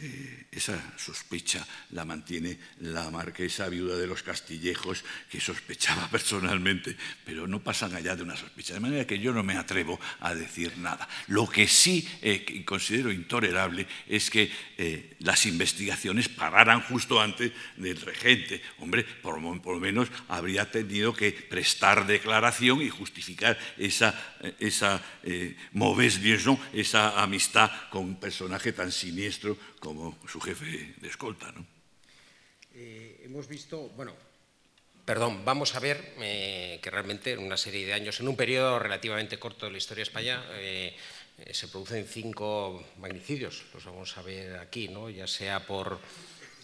eh, esa sospecha la mantiene la marquesa viuda de los Castillejos, que sospechaba personalmente, pero no pasan allá de una sospecha. De manera que yo no me atrevo a decir nada. Lo que sí eh, considero intolerable es que eh, las investigaciones pararan justo antes del regente. Hombre, por, lo menos habría tenido que prestar declaración y justificar esa, eh, esa eh, esa amistad con un personaje tan siniestro como su jefe de escolta. ¿no? Eh, hemos visto, bueno, perdón, vamos a ver eh, que realmente en una serie de años, en un periodo relativamente corto de la historia española, España... Eh, se producen cinco magnicidios, los vamos a ver aquí, ¿no? ya sea por,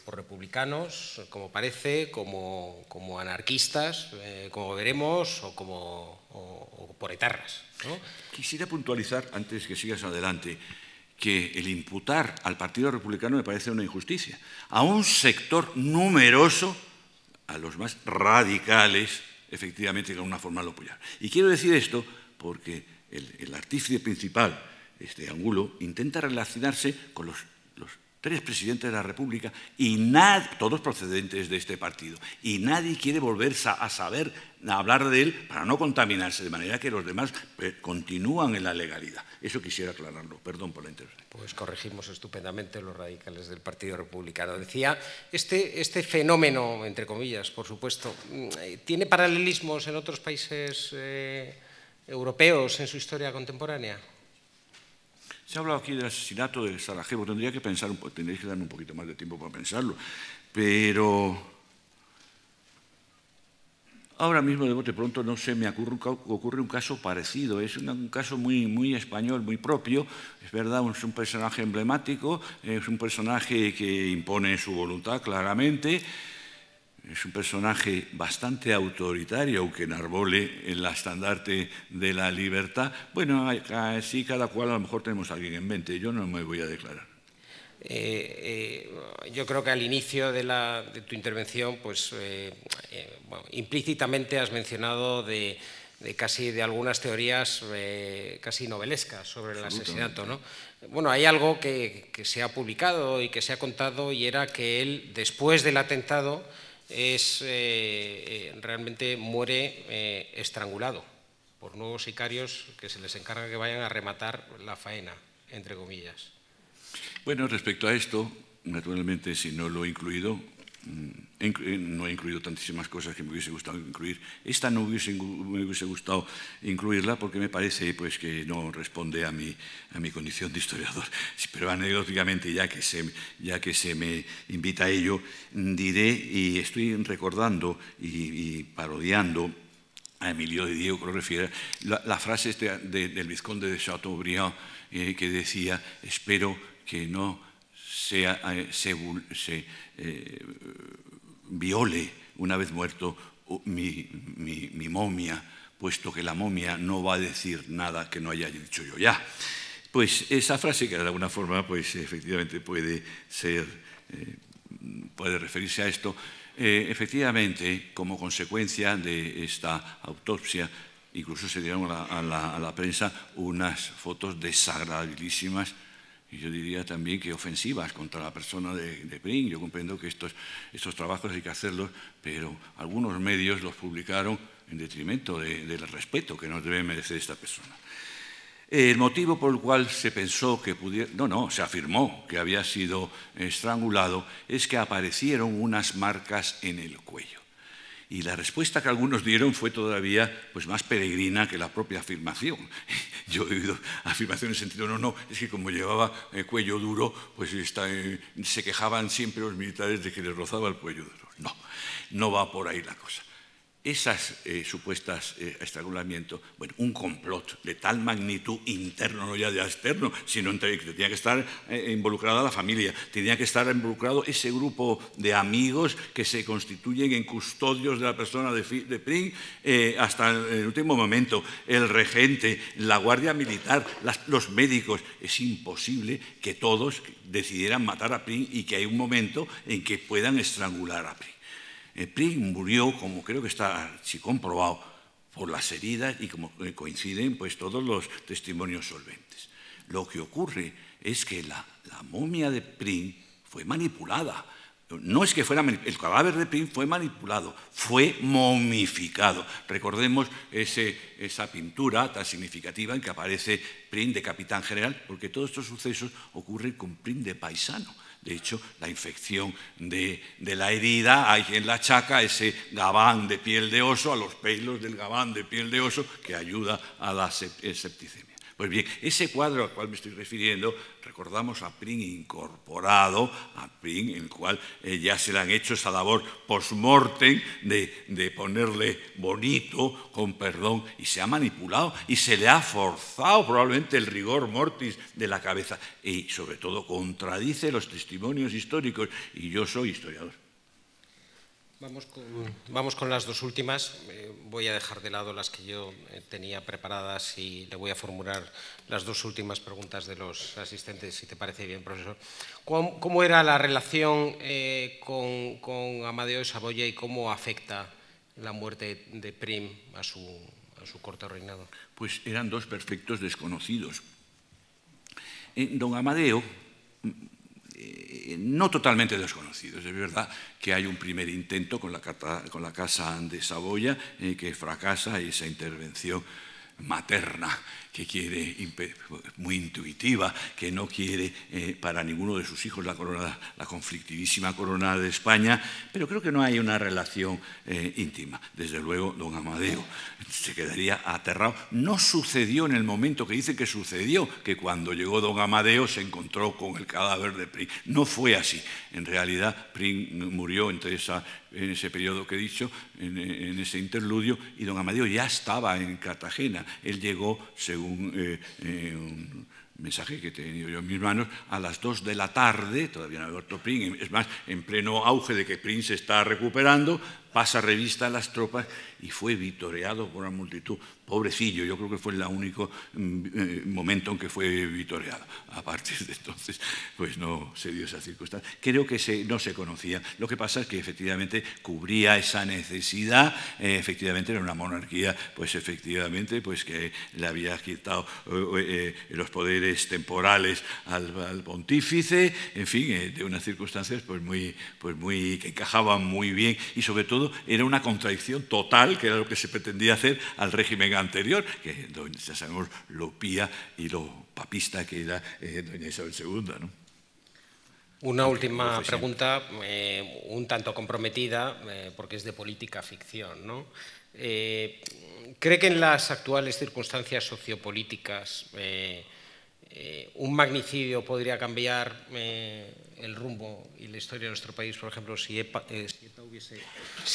republicanos, como parece, como, como anarquistas, como veremos, o, como, por etarras. Quisiera puntualizar, antes que sigas adelante, que el imputar al Partido Republicano me parece una injusticia. A un sector numeroso, a los más radicales, efectivamente, de alguna forma lo apoyaron. Y quiero decir esto porque el, artífice principal, este Angulo, intenta relacionarse con los tres presidentes de la República, y nadie, todos procedentes de este partido, y nadie quiere volver a saber, a hablar de él para no contaminarse, de manera que los demás eh, continúan en la legalidad. Eso quisiera aclararlo, perdón por la intervención. Pues corregimos estupendamente los radicales del Partido Republicano. Decía, este, este fenómeno, entre comillas, por supuesto, eh, ¿tiene paralelismos en otros países eh, europeos en su historia contemporánea? Se ha hablado aquí del asesinato de Sarajevo, tendría que pensar, tendréis que darme un poquito más de tiempo para pensarlo, pero ahora mismo de bote pronto no se me ocurre, un caso parecido, es un, caso muy, muy español, muy propio, es verdad, es un personaje emblemático, es un personaje que impone su voluntad claramente, es un personaje bastante autoritario, aunque enarbole el estandarte de la libertad. Bueno, así cada cual a lo mejor tenemos a alguien en mente. Yo no me voy a declarar. Eh, eh, yo creo que al inicio de, tu intervención, pues eh, implícitamente has mencionado de, casi de algunas teorías casi novelescas sobre el asesinato, Bueno, hay algo que, se ha publicado y que se ha contado y era que él, después del atentado, es, eh, eh, realmente muere eh, estrangulado por nuevos sicarios que se les encarga que vayan a rematar la faena, entre comillas. Bueno, respecto a esto, naturalmente, si no lo he incluido, Mm, eh, no he incluido tantísimas cosas que me hubiese gustado incluir. Esta no me hubiese gustado incluirla porque me parece pues, que no responde a mi, condición de historiador. Pero anecdóticamente, ya que, se, ya que se me invita a ello, mm, diré y estoy recordando y, parodiando a Emilio de Diego lo refiere la frase este del vizconde de Chateaubriand eh, que decía, espero que no se, eh, eh, viole una vez muerto mi, momia, puesto que la momia no va a decir nada que no haya dicho yo ya. Pues esa frase que de alguna forma pues efectivamente puede ser eh, puede referirse a esto, efectivamente como consecuencia de esta autopsia incluso se dieron a la, a la prensa unas fotos desagradabilísimas y yo diría también que ofensivas contra la persona de, Pring, Yo comprendo que estos, estos trabajos hay que hacerlos, pero algunos medios los publicaron en detrimento del respeto que nos debe merecer esta persona. El motivo por el cual se pensó que pudiera, no, no, se afirmó que había sido estrangulado es que aparecieron unas marcas en el cuello. Y la respuesta que algunos dieron fue todavía pues, más peregrina que la propia afirmación. Yo he oído afirmación en sentido, no, no, es que como llevaba el eh, cuello duro, pues eh, se quejaban siempre los militares de que les rozaba el cuello duro. No, no va por ahí la cosa esas eh, supuestas eh, estrangulamientos, bueno, un complot de tal magnitud interno, no ya de externo, sino entre que tenía que estar eh, involucrada la familia, tenía que estar involucrado ese grupo de amigos que se constituyen en custodios de la persona de, Pring, hasta el último momento, el regente, la guardia militar, los médicos. Es imposible que todos decidieran matar a PRIN y que hay un momento en que puedan estrangular a Pring. Eh, PRING murió, como creo que está comprobado, por las heridas y como eh, coinciden pues, todos los testimonios solventes. Lo que ocurre es que la, momia de Pring fue manipulada. No es que fuera el cadáver de PRING fue manipulado, fue momificado. Recordemos ese, esa pintura tan significativa en que aparece Prim de capitán general, porque todos estos sucesos ocurren con PRING de paisano. De hecho, la infección de, la herida, hay en la chaca ese gabán de piel de oso, a los pelos del gabán de piel de oso, que ayuda a la septicemia. Pues bien, ese cuadro al cual me estoy refiriendo, recordamos a Pring incorporado, a Pring, en el cual eh, ya se le han hecho esa labor post-mortem de ponerle bonito, con perdón, y se ha manipulado y se le ha forzado probablemente el rigor mortis de la cabeza. Y sobre todo contradice los testimonios históricos. Y yo soy historiador. Mm. Vamos con, las dos últimas. Eh, voy a dejar de lado las que yo eh, tenía preparadas y le voy a formular las dos últimas preguntas de los asistentes, si te parece bien, profesor. ¿Cómo, era la relación eh, con, Amadeo de Saboya y cómo afecta la muerte de Prim a su, a su corto reinado? Pues eran dos perfectos desconocidos. don Amadeo eh, no totalmente desconocidos. Es verdad que hay un primer intento con la, Casa de Saboya eh, que fracasa esa intervención materna que quiere, muy intuitiva, que no quiere eh, para ninguno de sus hijos la, corona, la conflictivísima corona de España, pero creo que no hay una relación eh, íntima. Desde luego, don Amadeo se quedaría aterrado. No sucedió en el momento que dice que sucedió, que cuando llegó don Amadeo se encontró con el cadáver de Prín. No fue así. En realidad, Prín murió entre esa, en ese periodo que he dicho, en, en ese interludio, y don Amadeo ya estaba en Cartagena. Él llegó, según eh, eh, un mensaje que he tenido yo en mis manos, a las 2 de la tarde, todavía no ha muerto Prince, es más, en pleno auge de que Prince se está recuperando, pasa revista a las tropas y fue vitoreado por una multitud. Pobrecillo, yo creo que fue el único mm, eh, momento en que fue vitoreado. A partir de entonces, pues no se dio esa circunstancia. Creo que no se conocía. Lo que pasa es que efectivamente cubría esa necesidad, eh, efectivamente era una monarquía, pues efectivamente, pues que le había quitado eh, los poderes temporales al, al pontífice, en fin, de unas circunstancias pues muy, pues muy, que encajaban muy bien y sobre todo era una contradicción total, que era lo que se pretendía hacer al régimen anterior, que ya sabemos lo pía y lo papista que era eh, doña Isabel II. Una última pregunta, eh, un tanto comprometida, eh, porque es de política ficción. ¿Cree que en las actuales circunstancias sociopolíticas un magnicidio podría cambiar el rumbo y la historia de nuestro país, por ejemplo, si, eh,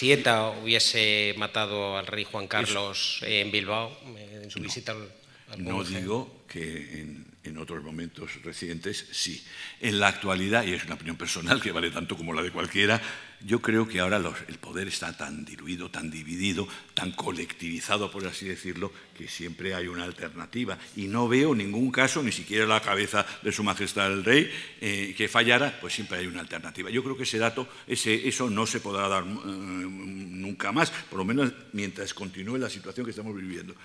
ETA, hubiese, matado al rey Juan Carlos en Bilbao, eh, en su visita al, al No digo que en, en otros momentos recientes sí. En la actualidad, y es una opinión personal que vale tanto como la de cualquiera, yo creo que ahora el poder está tan diluido, tan dividido, tan colectivizado, por así decirlo, que siempre hay una alternativa. Y no veo ningún caso, ni siquiera la cabeza de Su Majestad el Rey, eh, que fallara, pues siempre hay una alternativa. Yo creo que ese dato, ese, eso no se podrá dar eh, nunca más, por lo menos mientras continúe la situación que estamos viviendo.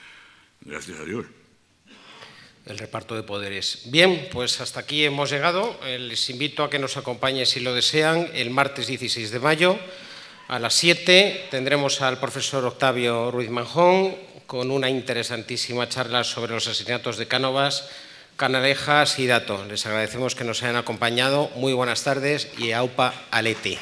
Gracias a Dios el reparto de poderes. Bien, pues hasta aquí hemos llegado. Eh, les invito a que nos acompañen si lo desean el martes 16 de mayo a las 7. Tendremos al profesor Octavio Ruiz Manjón con una interesantísima charla sobre los asesinatos de Cánovas, Canalejas y Dato. Les agradecemos que nos hayan acompañado. Muy buenas tardes y aupa aleti.